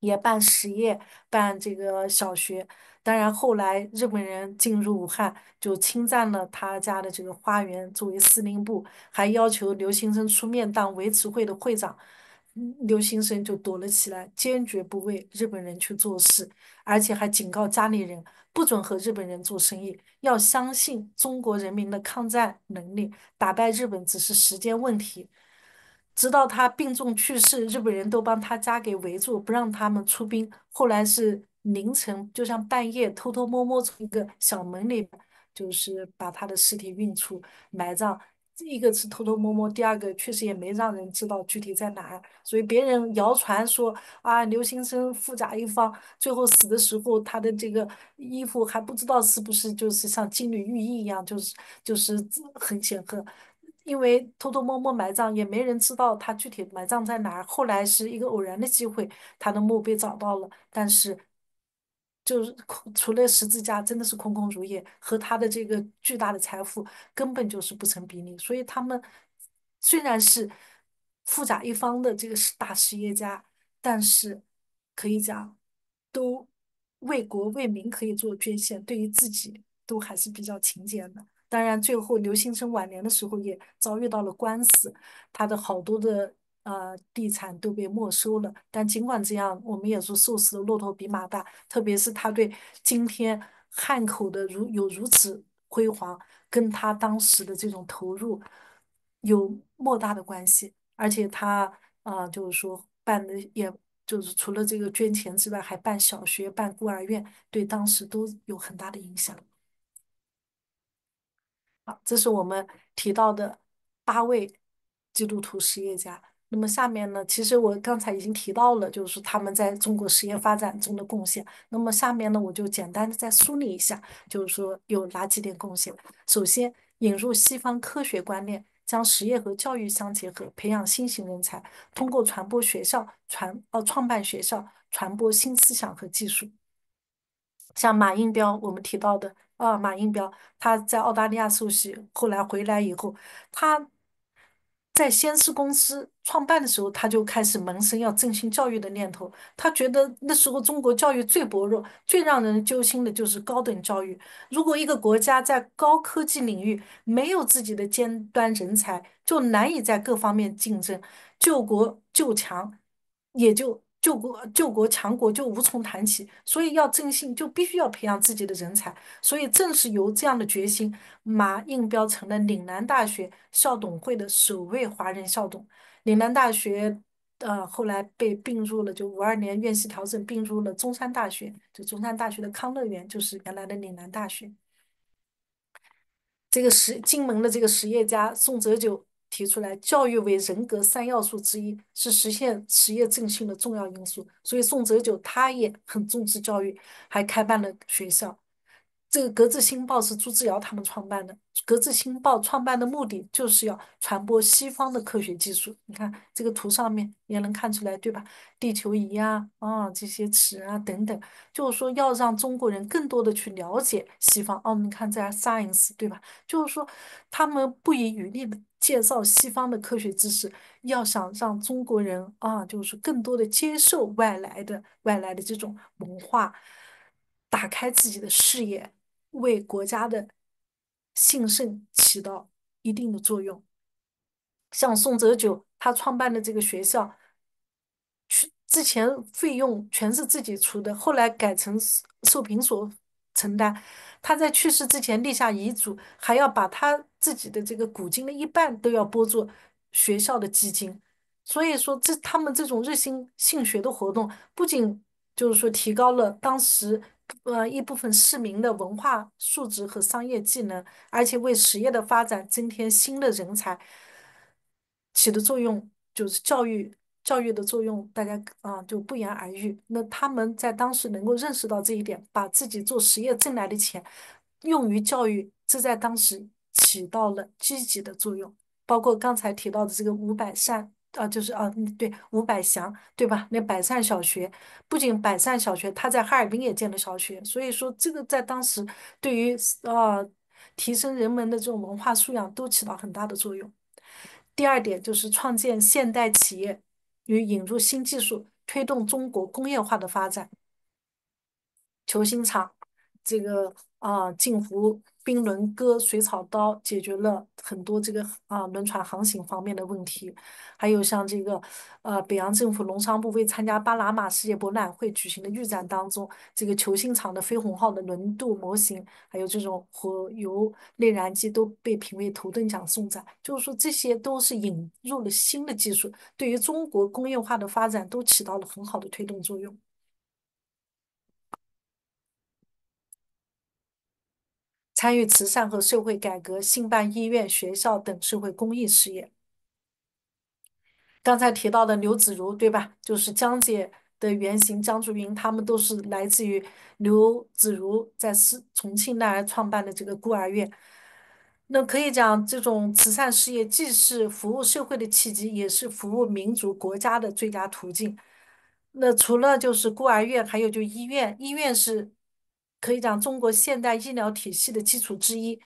也办实业，办这个小学。当然后来日本人进入武汉，就侵占了他家的这个花园作为司令部，还要求刘先生出面当维持会的会长。刘先生就躲了起来，坚决不为日本人去做事，而且还警告家里人不准和日本人做生意，要相信中国人民的抗战能力，打败日本只是时间问题。直到他病重去世，日本人都帮他家给围住，不让他们出兵。后来是凌晨，就像半夜，偷偷摸摸从一个小门里，就是把他的尸体运出埋葬。一个是偷偷摸摸，第二个确实也没让人知道具体在哪，所以别人谣传说啊，刘先生复杂一方，最后死的时候他的这个衣服还不知道是不是就是像金缕玉衣一样，就是就是很显赫，因为偷偷摸摸埋葬也没人知道他具体埋葬在哪，后来是一个偶然的机会，他的墓被找到了，但是。就是空，除了十字架，真的是空空如也，和他的这个巨大的财富根本就是不成比例。所以他们虽然是富甲一方的这个大实业家，但是可以讲都为国为民可以做捐献，对于自己都还是比较勤俭的。当然，最后刘先生晚年的时候也遭遇到了官司，他的好多的。呃，地产都被没收了。但尽管这样，我们也说瘦死的骆驼比马大。特别是他对今天汉口的如有如此辉煌，跟他当时的这种投入有莫大的关系。而且他啊，就是说办的，也就是除了这个捐钱之外，还办小学、办孤儿院，对当时都有很大的影响。好，这是我们提到的八位基督徒实业家。那么下面呢，其实我刚才已经提到了，就是他们在中国实业发展中的贡献。那么下面呢，我就简单的再梳理一下，就是说有哪几点贡献。首先，引入西方科学观念，将实业和教育相结合，培养新型人才。通过传播学校传呃创办学校，传播新思想和技术。像马应彪，我们提到的啊，马应彪，他在澳大利亚受洗，后来回来以后，他在先施公司。创办的时候，他就开始萌生要振兴教育的念头。他觉得那时候中国教育最薄弱、最让人揪心的就是高等教育。如果一个国家在高科技领域没有自己的尖端人才，就难以在各方面竞争，救国救强也就救国救国强国就无从谈起。所以要振兴，就必须要培养自己的人才。所以正是由这样的决心，马应彪成了岭南大学校董会的首位华人校董。岭南大学，呃，后来被并入了，就五二年院系调整并入了中山大学，就中山大学的康乐园就是原来的岭南大学。这个实金门的这个实业家宋哲九提出来，教育为人格三要素之一，是实现实业振兴的重要因素。所以宋哲九他也很重视教育，还开办了学校。这个《格子新报》是朱自尧他们创办的，《格子新报》创办的目的就是要传播西方的科学技术。你看这个图上面也能看出来，对吧？地球仪啊，啊这些词啊等等，就是说要让中国人更多的去了解西方。哦，你看在 science，对吧？就是说他们不遗余力的介绍西方的科学知识。要想让中国人啊，就是说更多的接受外来的、外来的这种文化，打开自己的视野。为国家的兴盛起到一定的作用。像宋哲九，他创办的这个学校，去之前费用全是自己出的，后来改成寿平所承担。他在去世之前立下遗嘱，还要把他自己的这个股金的一半都要拨作学校的基金。所以说，这他们这种热心兴学的活动，不仅。就是说，提高了当时，呃一部分市民的文化素质和商业技能，而且为实业的发展增添新的人才，起的作用就是教育教育的作用，大家啊就不言而喻。那他们在当时能够认识到这一点，把自己做实业挣来的钱用于教育，这在当时起到了积极的作用。包括刚才提到的这个五百善。啊，就是啊，对，五百强，对吧？那百善小学，不仅百善小学，他在哈尔滨也建了小学，所以说这个在当时对于啊提升人们的这种文化素养都起到很大的作用。第二点就是创建现代企业与引入新技术，推动中国工业化的发展。球心厂这个。啊，镜湖冰轮割水草刀解决了很多这个啊轮船航行方面的问题，还有像这个呃北洋政府农商部为参加巴拿马世界博览会举行的预展当中，这个球星厂的飞鸿号的轮渡模型，还有这种火油内燃机都被评为头等奖送展，就是说这些都是引入了新的技术，对于中国工业化的发展都起到了很好的推动作用。参与慈善和社会改革，兴办医院、学校等社会公益事业。刚才提到的刘子如，对吧？就是江姐的原型江竹云，他们都是来自于刘子如在是重庆那儿创办的这个孤儿院。那可以讲，这种慈善事业既是服务社会的契机，也是服务民族国家的最佳途径。那除了就是孤儿院，还有就医院，医院是。可以讲，中国现代医疗体系的基础之一，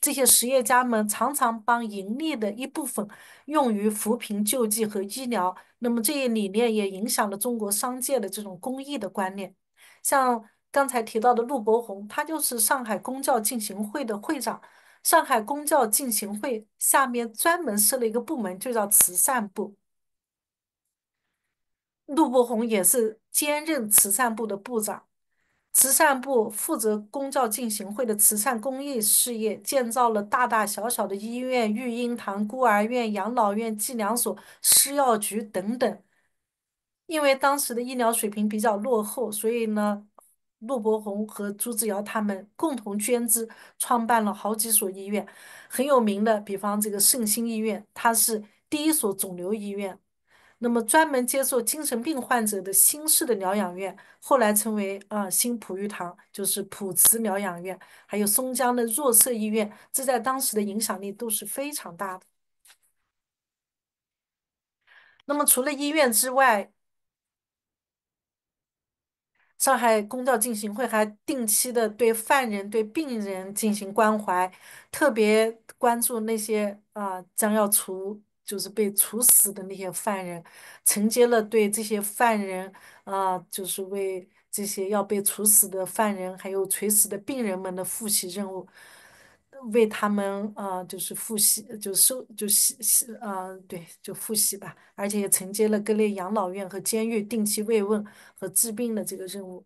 这些实业家们常常帮盈利的一部分用于扶贫救济和医疗。那么这一理念也影响了中国商界的这种公益的观念。像刚才提到的陆伯宏，他就是上海公教进行会的会长。上海公教进行会下面专门设了一个部门，就叫慈善部。陆伯宏也是兼任慈善部的部长。慈善部负责公教进行会的慈善公益事业，建造了大大小小的医院、育婴堂、孤儿院、养老院、计量所、食药局等等。因为当时的医疗水平比较落后，所以呢，陆伯鸿和朱志尧他们共同捐资创办了好几所医院，很有名的，比方这个圣心医院，它是第一所肿瘤医院。那么，专门接受精神病患者的新式的疗养院，后来成为啊新普育堂，就是普慈疗养院，还有松江的若瑟医院，这在当时的影响力都是非常大的。那么，除了医院之外，上海公教进行会还定期的对犯人、对病人进行关怀，特别关注那些啊将要除。就是被处死的那些犯人，承接了对这些犯人啊，就是为这些要被处死的犯人，还有垂死的病人们的复习任务，为他们啊，就是复习，就收就洗洗啊，对，就复习吧。而且也承接了各类养老院和监狱定期慰问和治病的这个任务。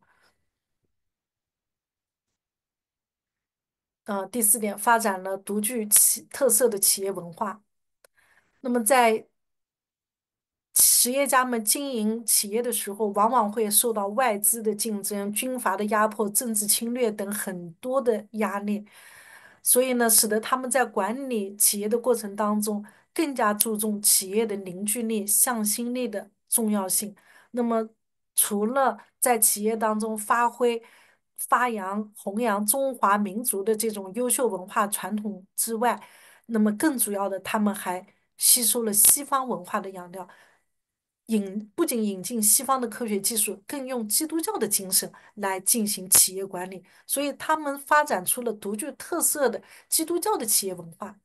啊，第四点，发展了独具企特色的企业文化。那么，在企业家们经营企业的时候，往往会受到外资的竞争、军阀的压迫、政治侵略等很多的压力，所以呢，使得他们在管理企业的过程当中，更加注重企业的凝聚力、向心力的重要性。那么，除了在企业当中发挥、发扬、弘扬中华民族的这种优秀文化传统之外，那么更主要的，他们还吸收了西方文化的养料，引不仅引进西方的科学技术，更用基督教的精神来进行企业管理，所以他们发展出了独具特色的基督教的企业文化。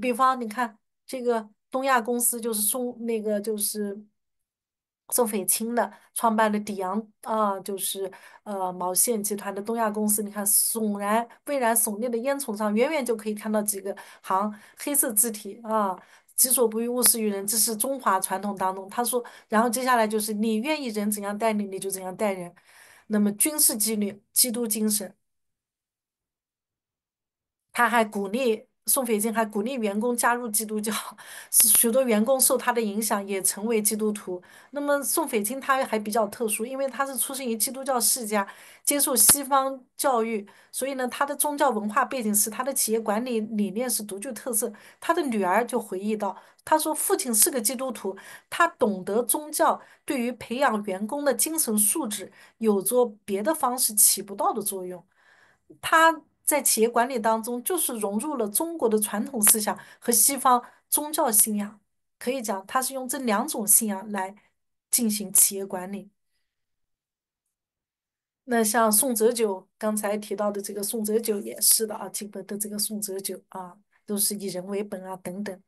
比方，你看这个东亚公司，就是中那个就是。宋斐青的创办的底洋啊，就是呃毛线集团的东亚公司。你看，耸然巍然耸立的烟囱上，远远就可以看到几个行黑色字体啊，“己所不欲，勿施于人”，这是中华传统当中他说。然后接下来就是你愿意人怎样待你，你就怎样待人。那么军事纪律、基督精神，他还鼓励。宋斐清还鼓励员工加入基督教，许多员工受他的影响也成为基督徒。那么，宋斐清他还比较特殊，因为他是出生于基督教世家，接受西方教育，所以呢，他的宗教文化背景是他的企业管理理念是独具特色。他的女儿就回忆到，他说：“父亲是个基督徒，他懂得宗教对于培养员工的精神素质有着别的方式起不到的作用。”他。在企业管理当中，就是融入了中国的传统思想和西方宗教信仰，可以讲他是用这两种信仰来进行企业管理。那像宋哲九刚才提到的这个宋哲九也是的啊，基本的这个宋哲九啊，都是以人为本啊等等。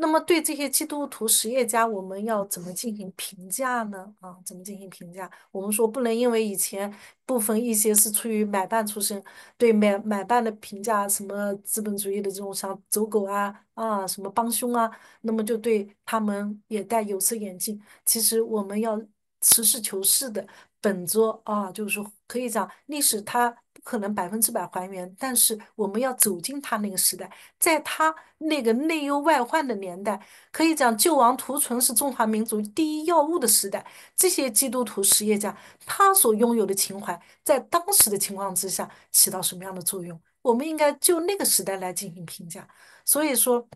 那么对这些基督徒实业家，我们要怎么进行评价呢？啊，怎么进行评价？我们说不能因为以前部分一些是出于买办出身，对买买办的评价什么资本主义的这种像走狗啊啊什么帮凶啊，那么就对他们也戴有色眼镜。其实我们要实事求是的本着啊，就是说可以讲历史它。可能百分之百还原，但是我们要走进他那个时代，在他那个内忧外患的年代，可以讲救亡图存是中华民族第一要务的时代。这些基督徒实业家，他所拥有的情怀，在当时的情况之下起到什么样的作用？我们应该就那个时代来进行评价。所以说，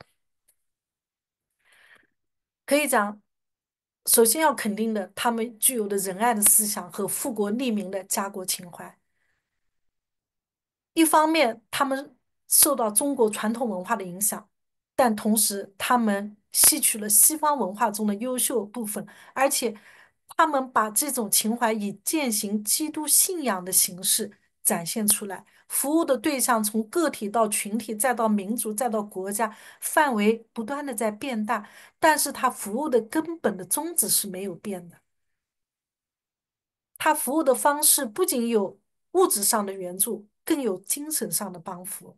可以讲，首先要肯定的，他们具有的仁爱的思想和富国利民的家国情怀。一方面，他们受到中国传统文化的影响，但同时他们吸取了西方文化中的优秀部分，而且他们把这种情怀以践行基督信仰的形式展现出来。服务的对象从个体到群体，再到民族，再到国家范围，不断的在变大，但是他服务的根本的宗旨是没有变的。他服务的方式不仅有物质上的援助。更有精神上的帮扶，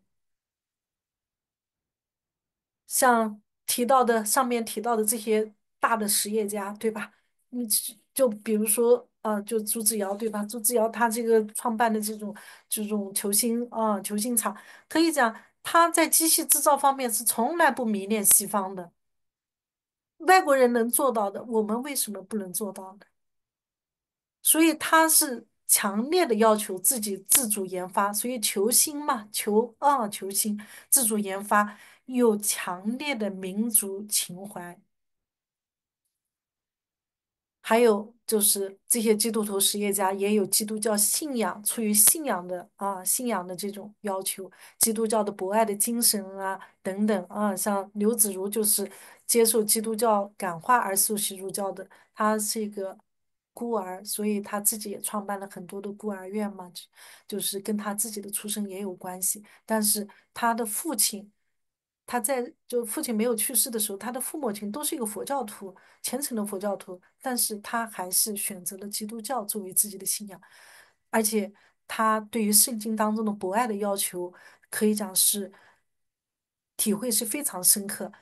像提到的上面提到的这些大的实业家，对吧？你就比如说，呃，就朱之尧，对吧？朱之尧他这个创办的这种这种球星啊，球星厂，可以讲他在机器制造方面是从来不迷恋西方的，外国人能做到的，我们为什么不能做到呢？所以他是。强烈的要求自己自主研发，所以求新嘛，求啊求新，自主研发有强烈的民族情怀。还有就是这些基督徒实业家也有基督教信仰，出于信仰的啊，信仰的这种要求，基督教的博爱的精神啊，等等啊，像刘子如就是接受基督教感化而受洗入教的，他是一个。孤儿，所以他自己也创办了很多的孤儿院嘛，就是跟他自己的出身也有关系。但是他的父亲，他在就父亲没有去世的时候，他的父母亲都是一个佛教徒，虔诚的佛教徒，但是他还是选择了基督教作为自己的信仰。而且他对于圣经当中的博爱的要求，可以讲是体会是非常深刻。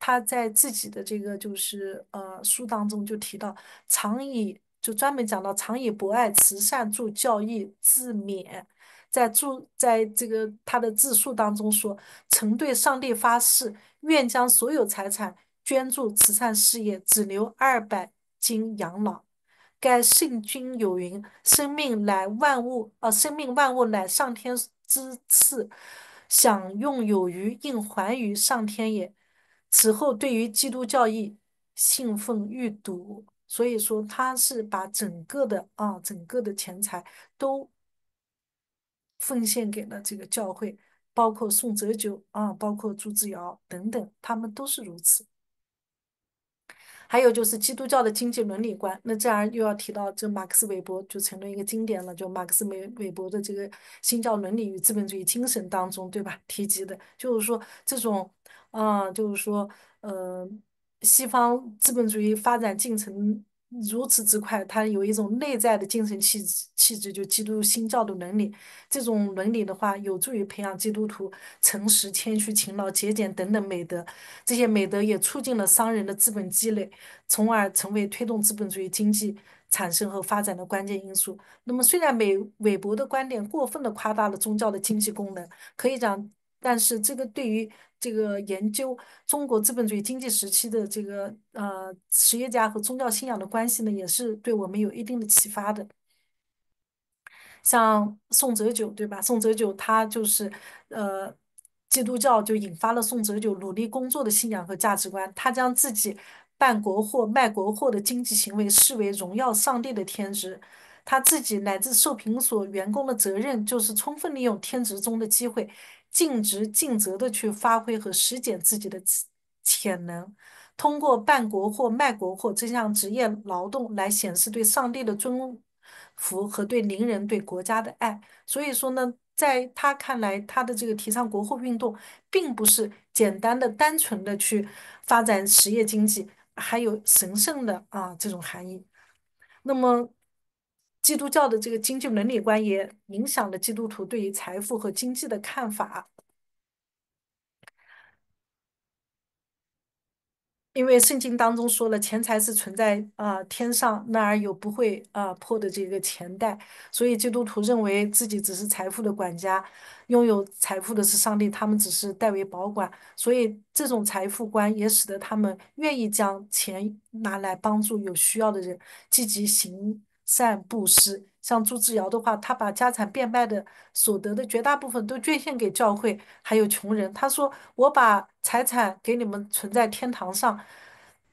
他在自己的这个就是呃书当中就提到，常以。就专门讲到常以博爱慈善助教义自勉，在助在这个他的自述当中说，曾对上帝发誓，愿将所有财产捐助慈善事业，只留二百斤养老。该圣君有云：生命乃万物，呃，生命万物乃上天之赐，享用有余，应还于上天也。此后对于基督教义信奉愈笃。所以说，他是把整个的啊，整个的钱财都奉献给了这个教会，包括宋哲九啊，包括朱之尧等等，他们都是如此。还有就是基督教的经济伦理观，那这儿又要提到，这马克思韦伯就成了一个经典了，就马克思韦韦伯的这个《新教伦理与资本主义精神》当中，对吧？提及的就是说这种啊，就是说，嗯。西方资本主义发展进程如此之快，它有一种内在的精神气质，气质就基督新教的伦理。这种伦理的话，有助于培养基督徒诚实、谦虚、勤劳、节俭等等美德。这些美德也促进了商人的资本积累，从而成为推动资本主义经济产生和发展的关键因素。那么，虽然美韦伯的观点过分的夸大了宗教的经济功能，可以讲。但是，这个对于这个研究中国资本主义经济时期的这个呃实业家和宗教信仰的关系呢，也是对我们有一定的启发的。像宋哲九，对吧？宋哲九他就是呃，基督教就引发了宋哲九努力工作的信仰和价值观。他将自己办国货、卖国货的经济行为视为荣耀上帝的天职。他自己乃至受平所员工的责任，就是充分利用天职中的机会。尽职尽责地去发挥和实践自己的潜能，通过办国货、卖国货这项职业劳动来显示对上帝的尊服和对邻人、对国家的爱。所以说呢，在他看来，他的这个提倡国货运动，并不是简单的、单纯的去发展实业经济，还有神圣的啊这种含义。那么。基督教的这个经济伦理观也影响了基督徒对于财富和经济的看法，因为圣经当中说了，钱财是存在啊天上那儿有不会啊破的这个钱袋，所以基督徒认为自己只是财富的管家，拥有财富的是上帝，他们只是代为保管。所以这种财富观也使得他们愿意将钱拿来帮助有需要的人，积极行。善布施，像朱之尧的话，他把家产变卖的所得的绝大部分都捐献给教会，还有穷人。他说：“我把财产给你们存在天堂上。”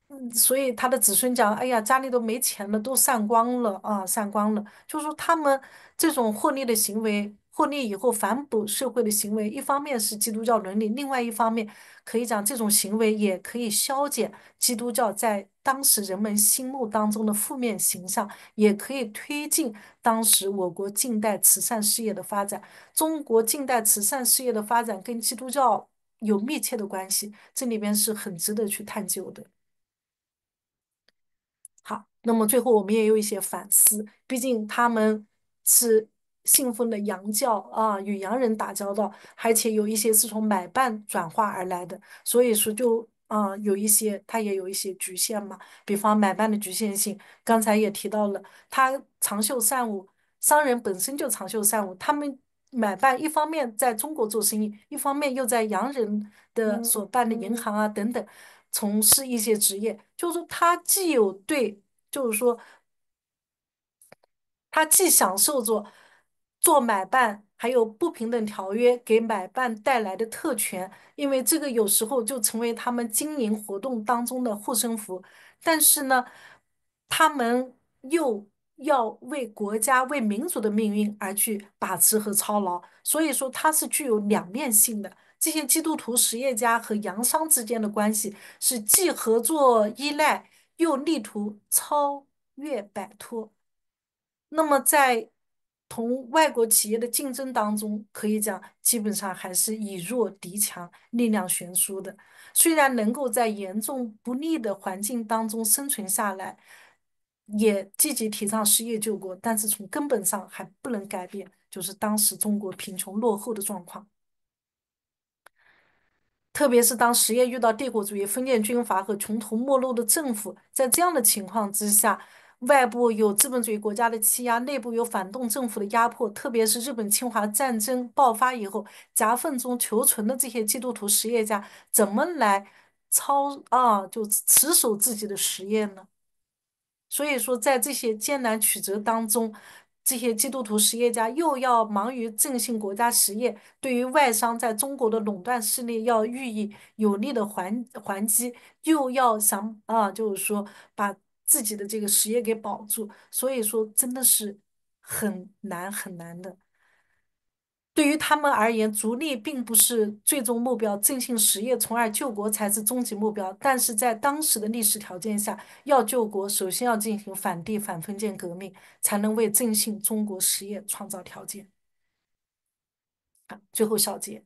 嗯，所以他的子孙讲：“哎呀，家里都没钱了，都散光了啊，散光了。”就是说，他们这种获利的行为，获利以后反哺社会的行为，一方面是基督教伦理，另外一方面可以讲这种行为也可以消减基督教在。当时人们心目当中的负面形象，也可以推进当时我国近代慈善事业的发展。中国近代慈善事业的发展跟基督教有密切的关系，这里边是很值得去探究的。好，那么最后我们也有一些反思，毕竟他们是信奉的洋教啊，与洋人打交道，而且有一些是从买办转化而来的，所以说就。啊，有一些，他也有一些局限嘛，比方买办的局限性，刚才也提到了，他长袖善舞，商人本身就长袖善舞，他们买办一方面在中国做生意，一方面又在洋人的所办的银行啊等等，从事一些职业，就是说他既有对，就是说他既享受着。做买办，还有不平等条约给买办带来的特权，因为这个有时候就成为他们经营活动当中的护身符。但是呢，他们又要为国家、为民族的命运而去把持和操劳。所以说，它是具有两面性的。这些基督徒实业家和洋商之间的关系是既合作依赖，又力图超越摆脱。那么在。同外国企业的竞争当中，可以讲基本上还是以弱敌强，力量悬殊的。虽然能够在严重不利的环境当中生存下来，也积极提倡实业救国，但是从根本上还不能改变，就是当时中国贫穷落后的状况。特别是当实业遇到帝国主义、封建军阀和穷途末路的政府，在这样的情况之下。外部有资本主义国家的欺压，内部有反动政府的压迫，特别是日本侵华战争爆发以后，夹缝中求存的这些基督徒实业家怎么来操啊？就持守自己的实业呢？所以说，在这些艰难曲折当中，这些基督徒实业家又要忙于振兴国家实业，对于外商在中国的垄断势力要予以有力的还还击，又要想啊，就是说把。自己的这个实业给保住，所以说真的是很难很难的。对于他们而言，逐利并不是最终目标，振兴实业，从而救国才是终极目标。但是在当时的历史条件下，要救国，首先要进行反帝反封建革命，才能为振兴中国实业创造条件。啊，最后小结。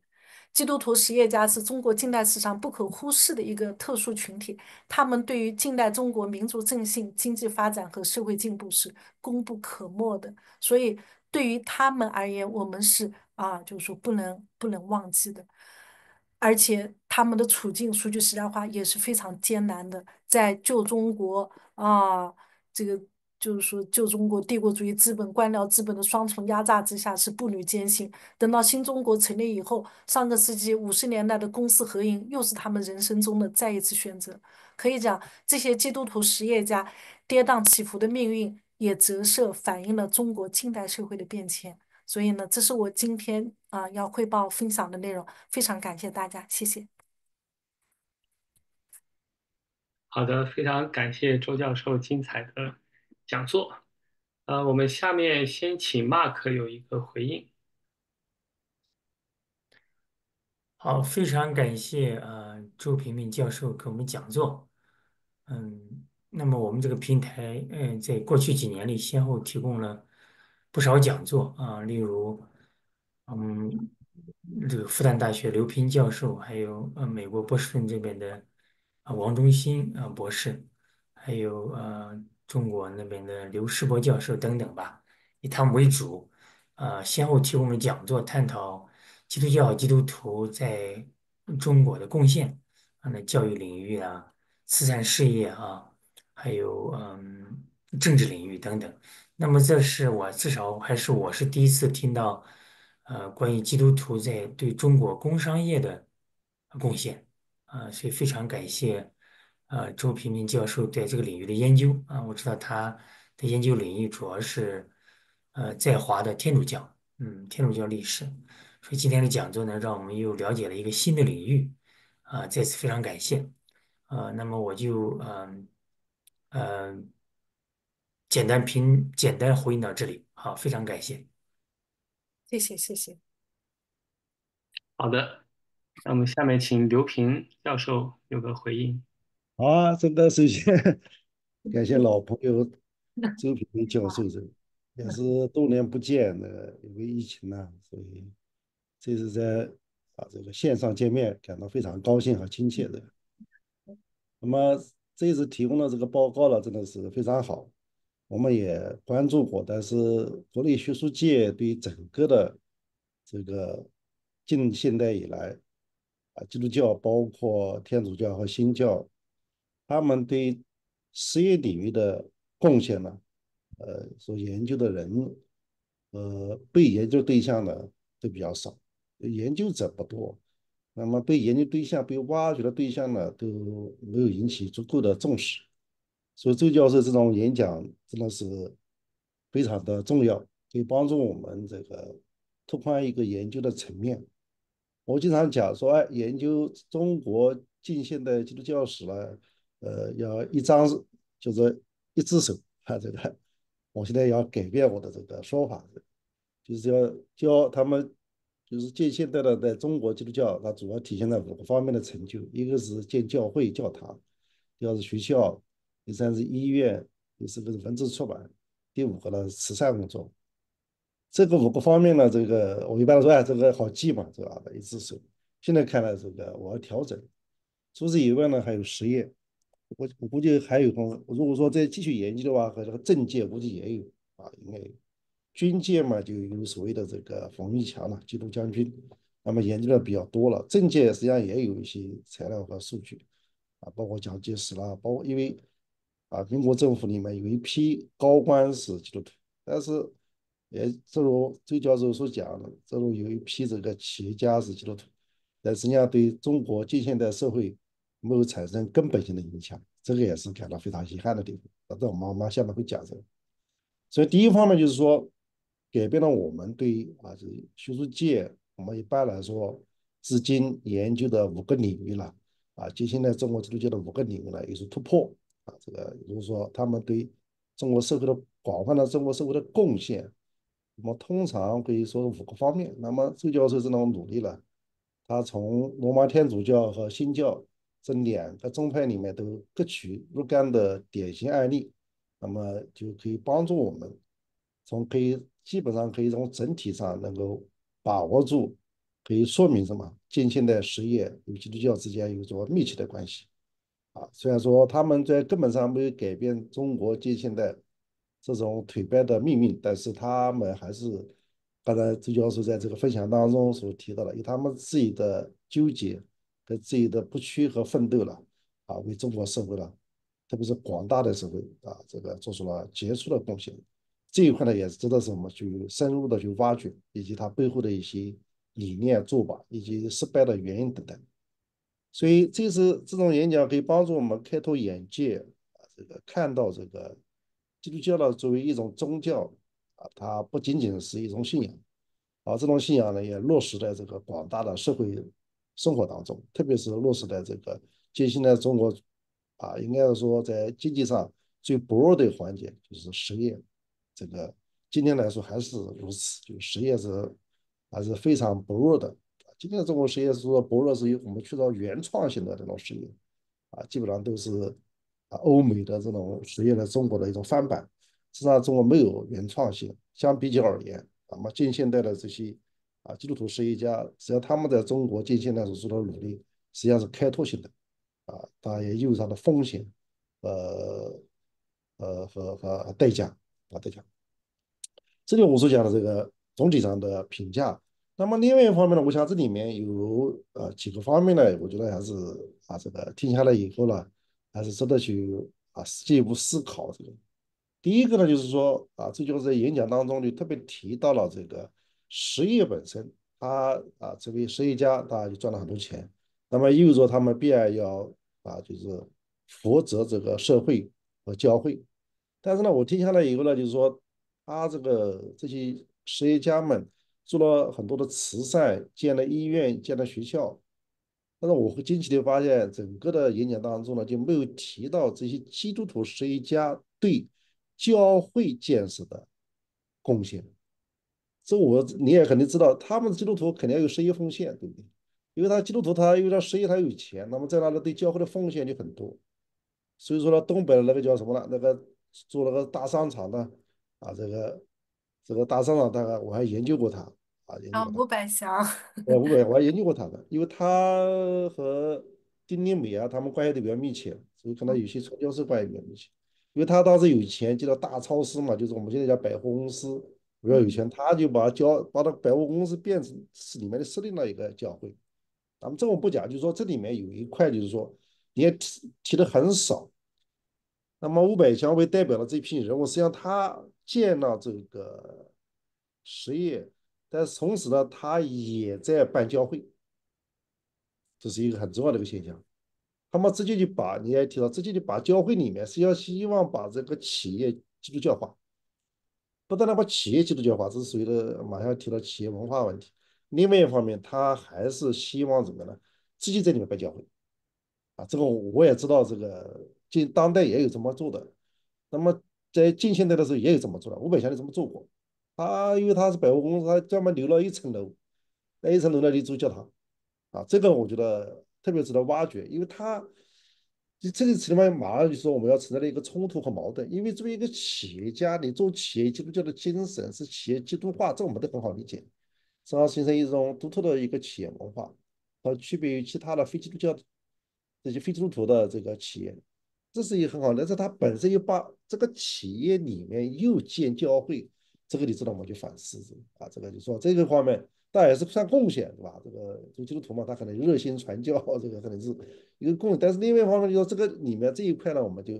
基督徒实业家是中国近代史上不可忽视的一个特殊群体，他们对于近代中国民族振兴、经济发展和社会进步是功不可没的。所以，对于他们而言，我们是啊，就是说不能不能忘记的。而且，他们的处境说句实在话也是非常艰难的，在旧中国啊，这个。就是说，旧中国帝国主义资本、官僚资本的双重压榨之下，是步履艰辛。等到新中国成立以后，上个世纪五十年代的公私合营，又是他们人生中的再一次选择。可以讲，这些基督徒实业家跌宕起伏的命运，也折射反映了中国近代社会的变迁。所以呢，这是我今天啊要汇报分享的内容。非常感谢大家，谢谢。好的，非常感谢周教授精彩的。讲座，呃，我们下面先请 Mark 有一个回应。好，非常感谢啊，周平平教授给我们讲座。嗯，那么我们这个平台，嗯，在过去几年里，先后提供了不少讲座啊，例如，嗯，这个复旦大学刘平教授，还有呃，美国波士顿这边的啊王忠新啊博士，还有呃。中国那边的刘世博教授等等吧，以他们为主，呃，先后提供了讲座，探讨基督教基督徒在中国的贡献，啊，那教育领域啊，慈善事业啊，还有嗯政治领域等等。那么这是我至少还是我是第一次听到，呃，关于基督徒在对中国工商业的贡献啊，所以非常感谢。呃，周平平教授对这个领域的研究啊，我知道他的研究领域主要是呃，在华的天主教，嗯，天主教历史。所以今天的讲座呢，让我们又了解了一个新的领域啊，再次非常感谢啊。那么我就嗯嗯，简单评简单回应到这里，好，非常感谢。谢谢，谢谢。好的，那我们下面请刘平教授有个回应。好啊，真的首先 感谢老朋友周平教授，这个也是多年不见的，因为疫情呢，所以这是在啊这个线上见面，感到非常高兴和亲切的。那么这次提供的这个报告呢，真的是非常好，我们也关注过，但是国内学术界对整个的这个近现代以来啊，基督教包括天主教和新教。他们对实业领域的贡献呢？呃，所研究的人呃，被研究对象呢，都比较少，研究者不多。那么被研究对象、被挖掘的对象呢，都没有引起足够的重视。所以，周教授这种演讲真的是非常的重要，可以帮助我们这个拓宽一个研究的层面。我经常讲说，哎，研究中国近现代基督教史呢？呃，要一张，就是一只手啊，这个我现在要改变我的这个说法，就是要教他们，就是近现代的在中国基督教，它主要体现在五个方面的成就：，一个是建教会教堂，第二是学校，第三是医院，第四个是文字出版，第五个呢是慈善工作。这个五个方面呢，这个我一般说啊，这个好记嘛，是吧？一只手。现在看来，这个，我要调整。除此以外呢，还有实验。我我估计还有空。如果说再继续研究的话，和这个政界估计也有啊，应该有。军界嘛，就有所谓的这个冯玉祥了，基督将军。那么研究的比较多了，政界实际上也有一些材料和数据啊，包括蒋介石啦，包括因为啊，民国政府里面有一批高官是基督徒，但是也正如周教授所讲的，正如有一批这个企业家是基督徒，但实际上对中国近现代社会。没有产生根本性的影响，这个也是感到非常遗憾的地方。啊，这我妈妈下面会讲这个。所以第一方面就是说，改变了我们对啊，这学术界我们一般来说，至今研究的五个领域了，啊，就现在中国制度界的五个领域呢，有所突破。啊，这个也就是说，他们对中国社会的广泛的中国社会的贡献，我们通常可以说五个方面。那么周教授这种努力了，他从罗马天主教和新教。这两个宗派里面都各取若干的典型案例，那么就可以帮助我们从可以基本上可以从整体上能够把握住，可以说明什么？近现代实业与基督教之间有着密切的关系。啊，虽然说他们在根本上没有改变中国近现代这种颓败的命运，但是他们还是刚才朱教授在这个分享当中所提到的，有他们自己的纠结。自己的不屈和奋斗了，啊，为中国社会了，特别是广大的社会啊，这个做出了杰出的贡献。这一块呢，也是值得什么去深入的去挖掘，以及它背后的一些理念做法，以及失败的原因等等。所以，这次这种演讲可以帮助我们开拓眼界啊，这个看到这个基督教呢作为一种宗教啊，它不仅仅是一种信仰，啊，这种信仰呢也落实在这个广大的社会。生活当中，特别是落实在这个近现代中国，啊，应该是说在经济上最薄弱的环节就是实业，这个今天来说还是如此，就实业是还是非常薄弱的。今天的中国实业是说薄弱，是由我们缺少原创性的这种实业，啊，基本上都是啊欧美的这种实业的中国的一种翻版，实际上中国没有原创性。相比较而言，那么近现代的这些。啊，基督徒是一家，只要他们在中国近现代所做的努力，实际上是开拓性的，啊，当然也有它的风险，呃，呃和和代价啊，代价。这里我所讲的这个总体上的评价，那么另外一方面呢，我想这里面有呃几个方面呢，我觉得还是啊，这个听下来以后呢，还是值得去啊进一步思考这个。第一个呢，就是说啊，这就是在演讲当中就特别提到了这个。实业本身，他啊，成为实业家，他就赚了很多钱，那么意味着他们必然要啊，就是负责这个社会和教会。但是呢，我听下来以后呢，就是说，他这个这些实业家们做了很多的慈善，建了医院，建了学校。但是，我会惊奇地发现，整个的演讲当中呢，就没有提到这些基督徒实业家对教会建设的贡献。这我你也肯定知道，他们的基督徒肯定要有事业奉献，对不对？因为他基督徒，他因为他事业，他有钱，那么在那里对教会的奉献就很多。所以说呢，东北那个叫什么呢？那个做那个大商场的啊，这个这个大商场，大概我还研究过他啊。啊，吴百祥。啊，吴百祥，我还研究过他的，因为他和丁丁美啊，他们关系都比较密切，所以可能有些传教士关系比较密切。因为他当时有钱，进了大超市嘛，就是我们现在叫百货公司。比要有钱，他就把教把那个百货公司变成是里面的私立那一个教会。咱们这么不讲，就是说这里面有一块，就是说你也提提的很少。那么五百强为代表的这批人物，实际上他建了这个实业，但是同时呢，他也在办教会，这是一个很重要的一个现象。他们直接就把你也提到，直接就把教会里面实际上希望把这个企业基督教化。不但他把企业基督教化，这是属于的马上要提到企业文化问题。另外一方面，他还是希望怎么呢？自己在里面办教会啊，这个我也知道，这个近当代也有这么做的。那么在近现代的时候也有这么做的，吴百祥就这么做过。他因为他是百货公司，他专门留了一层楼，那一层楼那里做教堂啊。这个我觉得特别值得挖掘，因为他。你这个情况马上就说我们要存在的一个冲突和矛盾，因为作为一个企业家，你做企业基督教的精神是企业基督化，这我们都很好理解，从而形成一种独特的一个企业文化，和区别于其他的非基督教、这些非基督徒的这个企业，这是一个很好。但是它本身又把这个企业里面又建教会，这个你知道吗？就反思啊，这个就说这个方面。但也是算贡献，对吧？这个个基督徒嘛，他可能热心传教，这个可能是一个贡献。但是另外一方面，就说这个里面这一块呢，我们就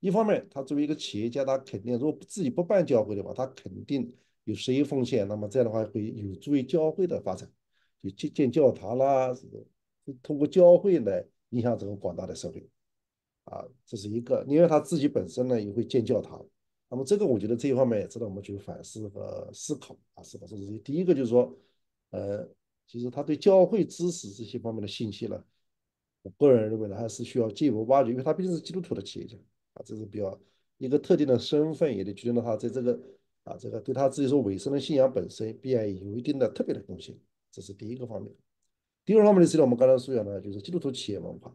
一方面，他作为一个企业家，他肯定如果自己不办教会的话，他肯定有实业奉献。那么这样的话，会有助于教会的发展，就建建教堂啦，是通过教会来影响这个广大的社会，啊，这是一个。另外他自己本身呢，也会建教堂。那么这个我觉得这一方面也值得我们去反思和思考啊，是这是？第一个就是说。呃，其实他对教会知识这些方面的信息呢，我个人认为呢，还是需要进一步挖掘，因为他毕竟是基督徒的企业家，啊，这是比较一个特定的身份，也决定了他在这个啊，这个对他自己说，尾生的信仰本身必然有一定的特别的贡献，这是第一个方面。第二方面的事情，我们刚才说讲呢，就是基督徒企业文化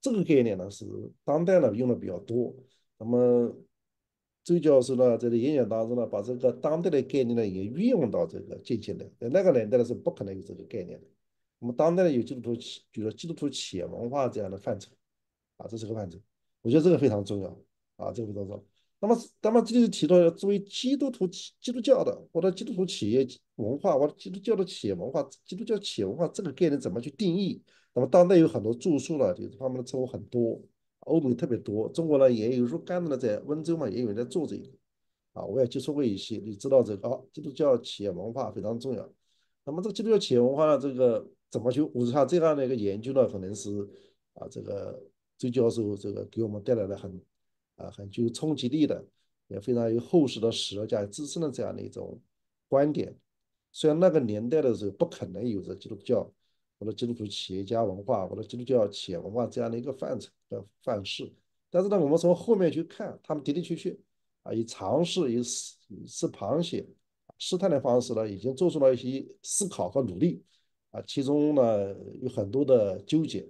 这个概念呢，是当代呢用的比较多。那么周教授呢，在这演讲当中呢，把这个当代的概念呢，也运用到这个近期来，在那个年代呢，是不可能有这个概念的。我们当代呢，有基督徒，比如说基督徒企业文化这样的范畴，啊，这是个范畴，我觉得这个非常重要啊，这个非常重要。那么，那么这就提到作为基督徒、基督教的或者基督徒企业文化或者基督教的企业文化、基督教企业文化这个概念怎么去定义？那么，当代有很多著述了，就方面的错误很多。欧美特别多，中国呢也有若干的呢，在温州嘛也有人在做这个，啊，我也接触过一些，你知道这个啊，基督教企业文化非常重要。那么这个基督教企业文化呢，这个怎么去？我是他这样的一个研究呢，可能是啊，这个周教授这个给我们带来了很啊很具有冲击力的，也非常有厚实的史料支撑的这样的一种观点。虽然那个年代的时候不可能有着基督教或者基督徒企业家文化或者基督教企业文化这样的一个范畴。范式，但是呢，我们从后面去看，他们的的确确啊，以尝试、以试螃蟹、试探的方式呢，已经做出了一些思考和努力啊。其中呢，有很多的纠结，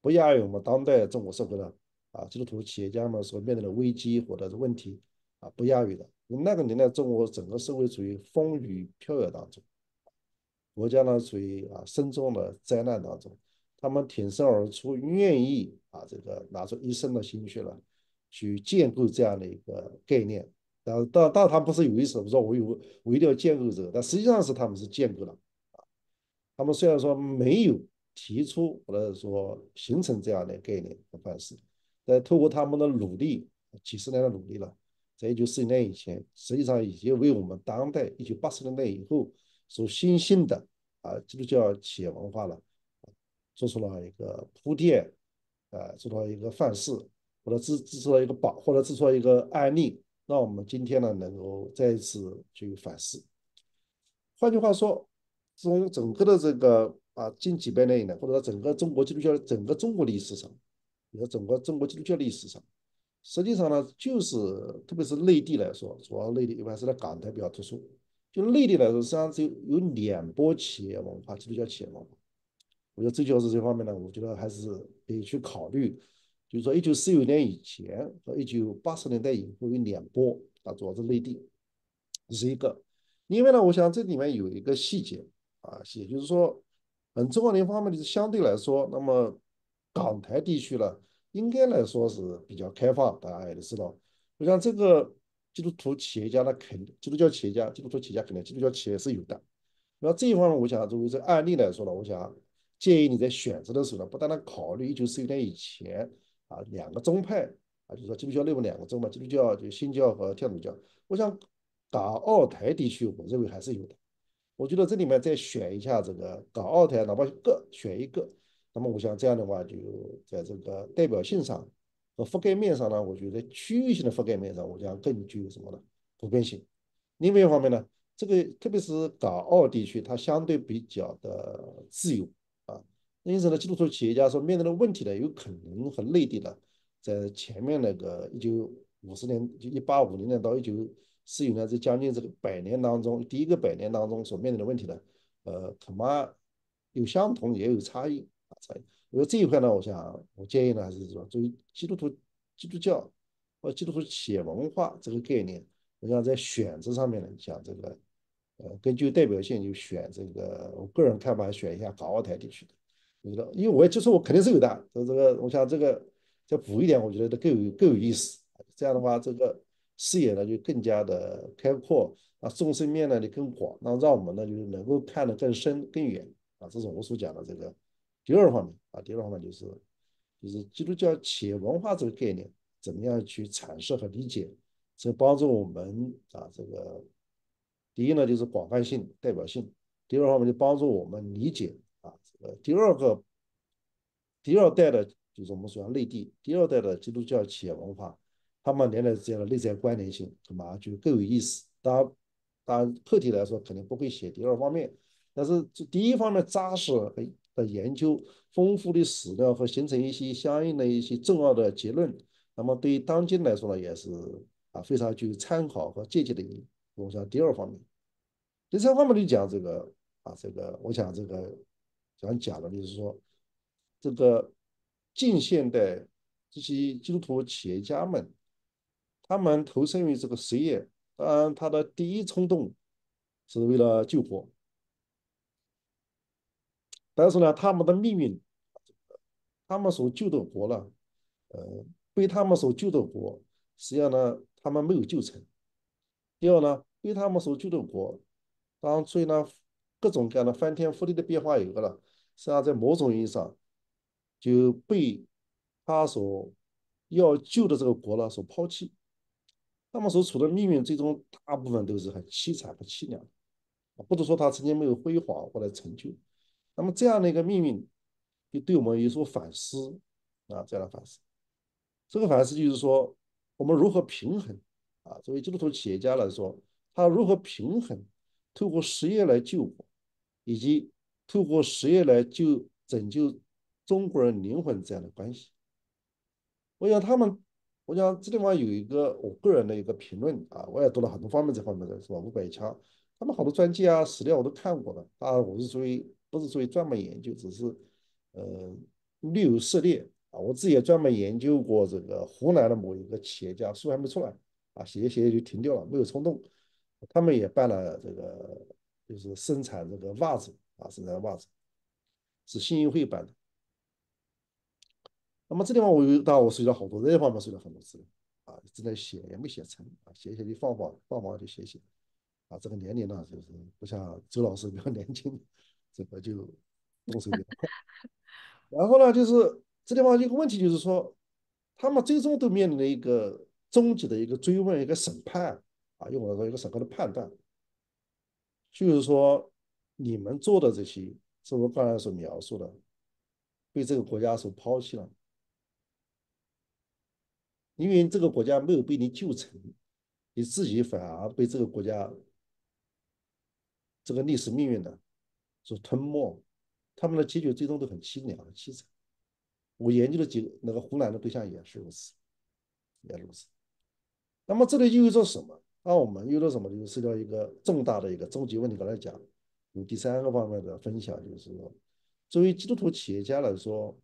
不亚于我们当代中国社会的啊，基督徒企业家们所面临的危机或者是问题啊，不亚于的。那个年代，中国整个社会处于风雨飘摇当中，国家呢处于啊深重的灾难当中。他们挺身而出，愿意啊，这个拿出一生的心血来去建构这样的一个概念。然后，但但他不是有意思，我说我有，我一定要建构这个。但实际上，是他们是建构了。他们虽然说没有提出或者说形成这样的概念和范式，但透过他们的努力，几十年的努力了，在一九四零年以前，实际上已经为我们当代一九八十年代以后所新兴的啊基督教企业文化了。做出了一个铺垫，呃，做出了一个范式，或者制制出了一个榜，或者制了一个案例，让我们今天呢能够再一次去反思。换句话说，从整个的这个啊近几百年以来，或者说整个中国基督教整个中国历史上，说整个中国基督教历史上，实际上呢，就是特别是内地来说，主要内地一般是在港台比较突出，就内地来说，实际上只有有两波企业文化，基督教企业文化。我觉得这就是这方面呢，我觉得还是可以去考虑。就是说，一九四九年以前和一九八十年代以后有两波，啊，主要是内地，这是一个。另外呢，我想这里面有一个细节啊，也就是说，嗯，中国那方面就是相对来说，那么港台地区呢，应该来说是比较开放，大家也都知道。我想这个基督徒企业家呢，肯基督教企业家、基督徒企业家肯定基督教企业是有的。那这一方面，我想作为这案例来说呢，我想。建议你在选择的时候呢，不单单考虑一九四九年以前啊，两个宗派啊，就是说基督教内部两个宗嘛，基督教就新教和天主教。我想，港澳台地区，我认为还是有的。我觉得这里面再选一下这个港澳台，哪怕各选一个，那么我想这样的话，就在这个代表性上和覆盖面上呢，我觉得区域性的覆盖面上，我想更具有什么呢？普遍性。另外一方面呢，这个特别是港澳地区，它相对比较的自由。因此呢，基督徒企业家所面对的问题呢，有可能和内地的在前面那个一九五十年就一八五零年到一九四九年这将近这个百年当中第一个百年当中所面临的问题呢，呃，恐怕有相同也有差异啊。差异。因为这一块呢，我想我建议呢，还是说，作为基督徒、基督教或基督徒企业文化这个概念，我想在选择上面呢，讲这个，呃，根据代表性就选这个，我个人看法选一下港澳台地区的。有的，因为我也接触，我肯定是有的，这这个我想这个再补一点，我觉得它更有更有意思。这样的话，这个视野呢就更加的开阔啊，纵深面呢也更广，那让我们呢就是能够看得更深更远啊。这是我所讲的这个第二方面啊。第二方面就是就是基督教企业文化这个概念，怎么样去阐释和理解，这帮助我们啊这个第一呢就是广泛性代表性，第二方面就帮助我们理解。啊，这个第二个第二代的，就是我们说内地第二代的基督教企业文化，他们两代之间的内在关联性，干嘛就更有意思。当然，当然，课题来说肯定不会写第二方面，但是这第一方面扎实的研究、丰富的史料和形成一些相应的一些重要的结论，那么对于当今来说呢，也是啊非常具有参考和借鉴的意义。我想第二方面，第三方面就讲这个啊，这个我想这个。讲讲的就是说，这个近现代这些基督徒企业家们，他们投身于这个实业，当然他的第一冲动是为了救国。但是呢，他们的命运，他们所救的国了，呃，被他们所救的国，实际上呢，他们没有救成。第二呢，被他们所救的国，当以呢，各种各样的翻天覆地的变化有了。实际上，在某种意义上，就被他所要救的这个国呢所抛弃，那么所处的命运，最终大部分都是很凄惨和凄凉，不能说他曾经没有辉煌或者成就。那么这样的一个命运，就对我们有所反思啊，这样的反思，这个反思就是说，我们如何平衡啊？作为基督徒企业家来说，他如何平衡通过实业来救国，以及？透过实业来救拯救中国人灵魂这样的关系，我想他们，我想这地方有一个我个人的一个评论啊，我也读了很多方面这方面的，是吧？五百强，他们好多传记啊史料我都看过了当然，我是属于不是属于专门研究，只是呃略有涉猎啊。我自己也专门研究过这个湖南的某一个企业家，书还没出来啊，写写写就停掉了，没有冲动。他们也办了这个，就是生产这个袜子。啊，是那袜子，是信用会办的。那么这地方我又，当然我及了好多，这地方嘛及了很多字。啊，正在写也没写成，啊，写写就放放，放放就写写。啊，这个年龄呢，就是不像周老师比较 年轻，这个就动手比较快。然后呢，就是这地方一个问题就是说，他们最终都面临了一个终极的一个追问，一个审判。啊，用我说一个审核的判断，就是说。你们做的这些，是我刚才所描述的，被这个国家所抛弃了，因为这个国家没有被你救成，你自己反而被这个国家，这个历史命运的，所吞没，他们的结局最终都很凄凉、凄惨。我研究了几个那个湖南的对象也是如此，也如此。那么这里意味着什么？那我们意味着什么？就是到一个重大的一个终极问题刚才讲。第三个方面的分享就是说，作为基督徒企业家来说，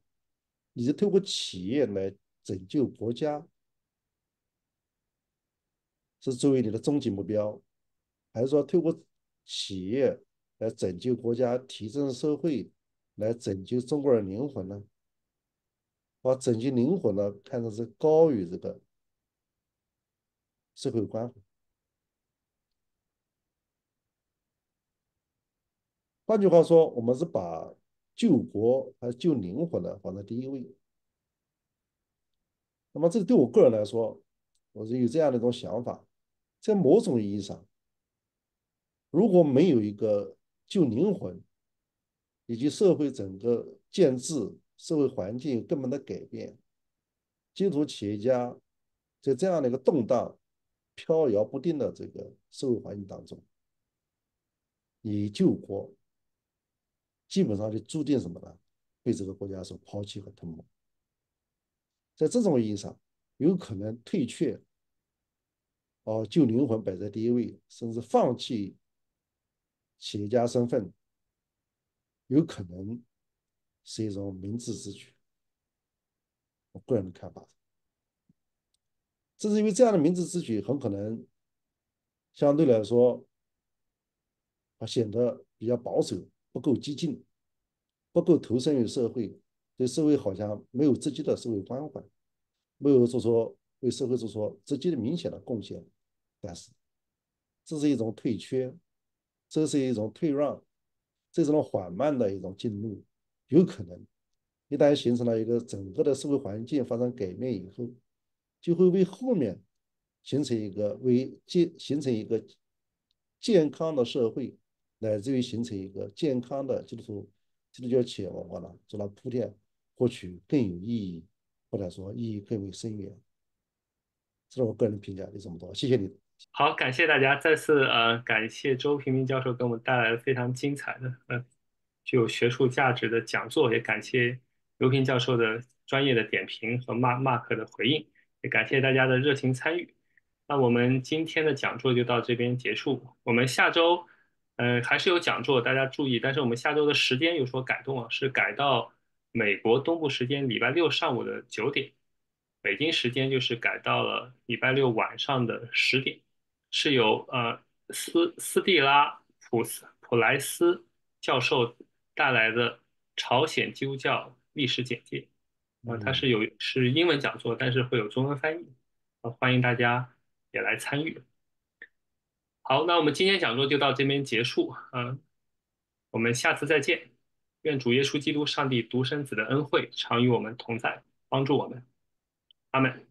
你是透过企业来拯救国家，是作为你的终极目标，还是说透过企业来拯救国家、提振社会、来拯救中国人灵魂呢？把拯救灵魂呢看成是高于这个社会关怀？换句话说，我们是把救国还是救灵魂呢放在第一位？那么，这对我个人来说，我是有这样的一种想法。在某种意义上，如果没有一个救灵魂，以及社会整个建制、社会环境根本的改变，基土企业家在这样的一个动荡、飘摇不定的这个社会环境当中，以救国。基本上就注定什么呢？被这个国家所抛弃和吞没。在这种意义上，有可能退却，哦，就灵魂摆在第一位，甚至放弃企业家身份，有可能是一种明智之举。我个人的看法，正是因为这样的明智之举，很可能相对来说，啊，显得比较保守。不够激进，不够投身于社会，对社会好像没有直接的社会关怀，没有做出为社会做出直接的、明显的贡献。但是，这是一种退却，这是一种退让，这种缓慢的一种进步，有可能一旦形成了一个整个的社会环境发生改变以后，就会为后面形成一个为健形成一个健康的社会。来自于形成一个健康的基督徒、基督教企业文化呢，做到铺垫，获取更有意义，或者说意义更为深远。这是我个人评价，就这么多，谢谢你。好，感谢大家，再次呃，感谢周平平教授给我们带来非常精彩的、呃，具有学术价值的讲座，也感谢刘平教授的专业的点评和 Mark Mark 的回应，也感谢大家的热情参与。那我们今天的讲座就到这边结束，我们下周。嗯，还是有讲座，大家注意。但是我们下周的时间有所改动啊，是改到美国东部时间礼拜六上午的九点，北京时间就是改到了礼拜六晚上的十点。是由呃斯斯蒂拉普斯普莱斯教授带来的朝鲜基督教历史简介。呃，他是有是英文讲座，但是会有中文翻译。呃，欢迎大家也来参与。好，那我们今天讲座就到这边结束，嗯，我们下次再见。愿主耶稣基督、上帝独生子的恩惠常与我们同在，帮助我们。阿门。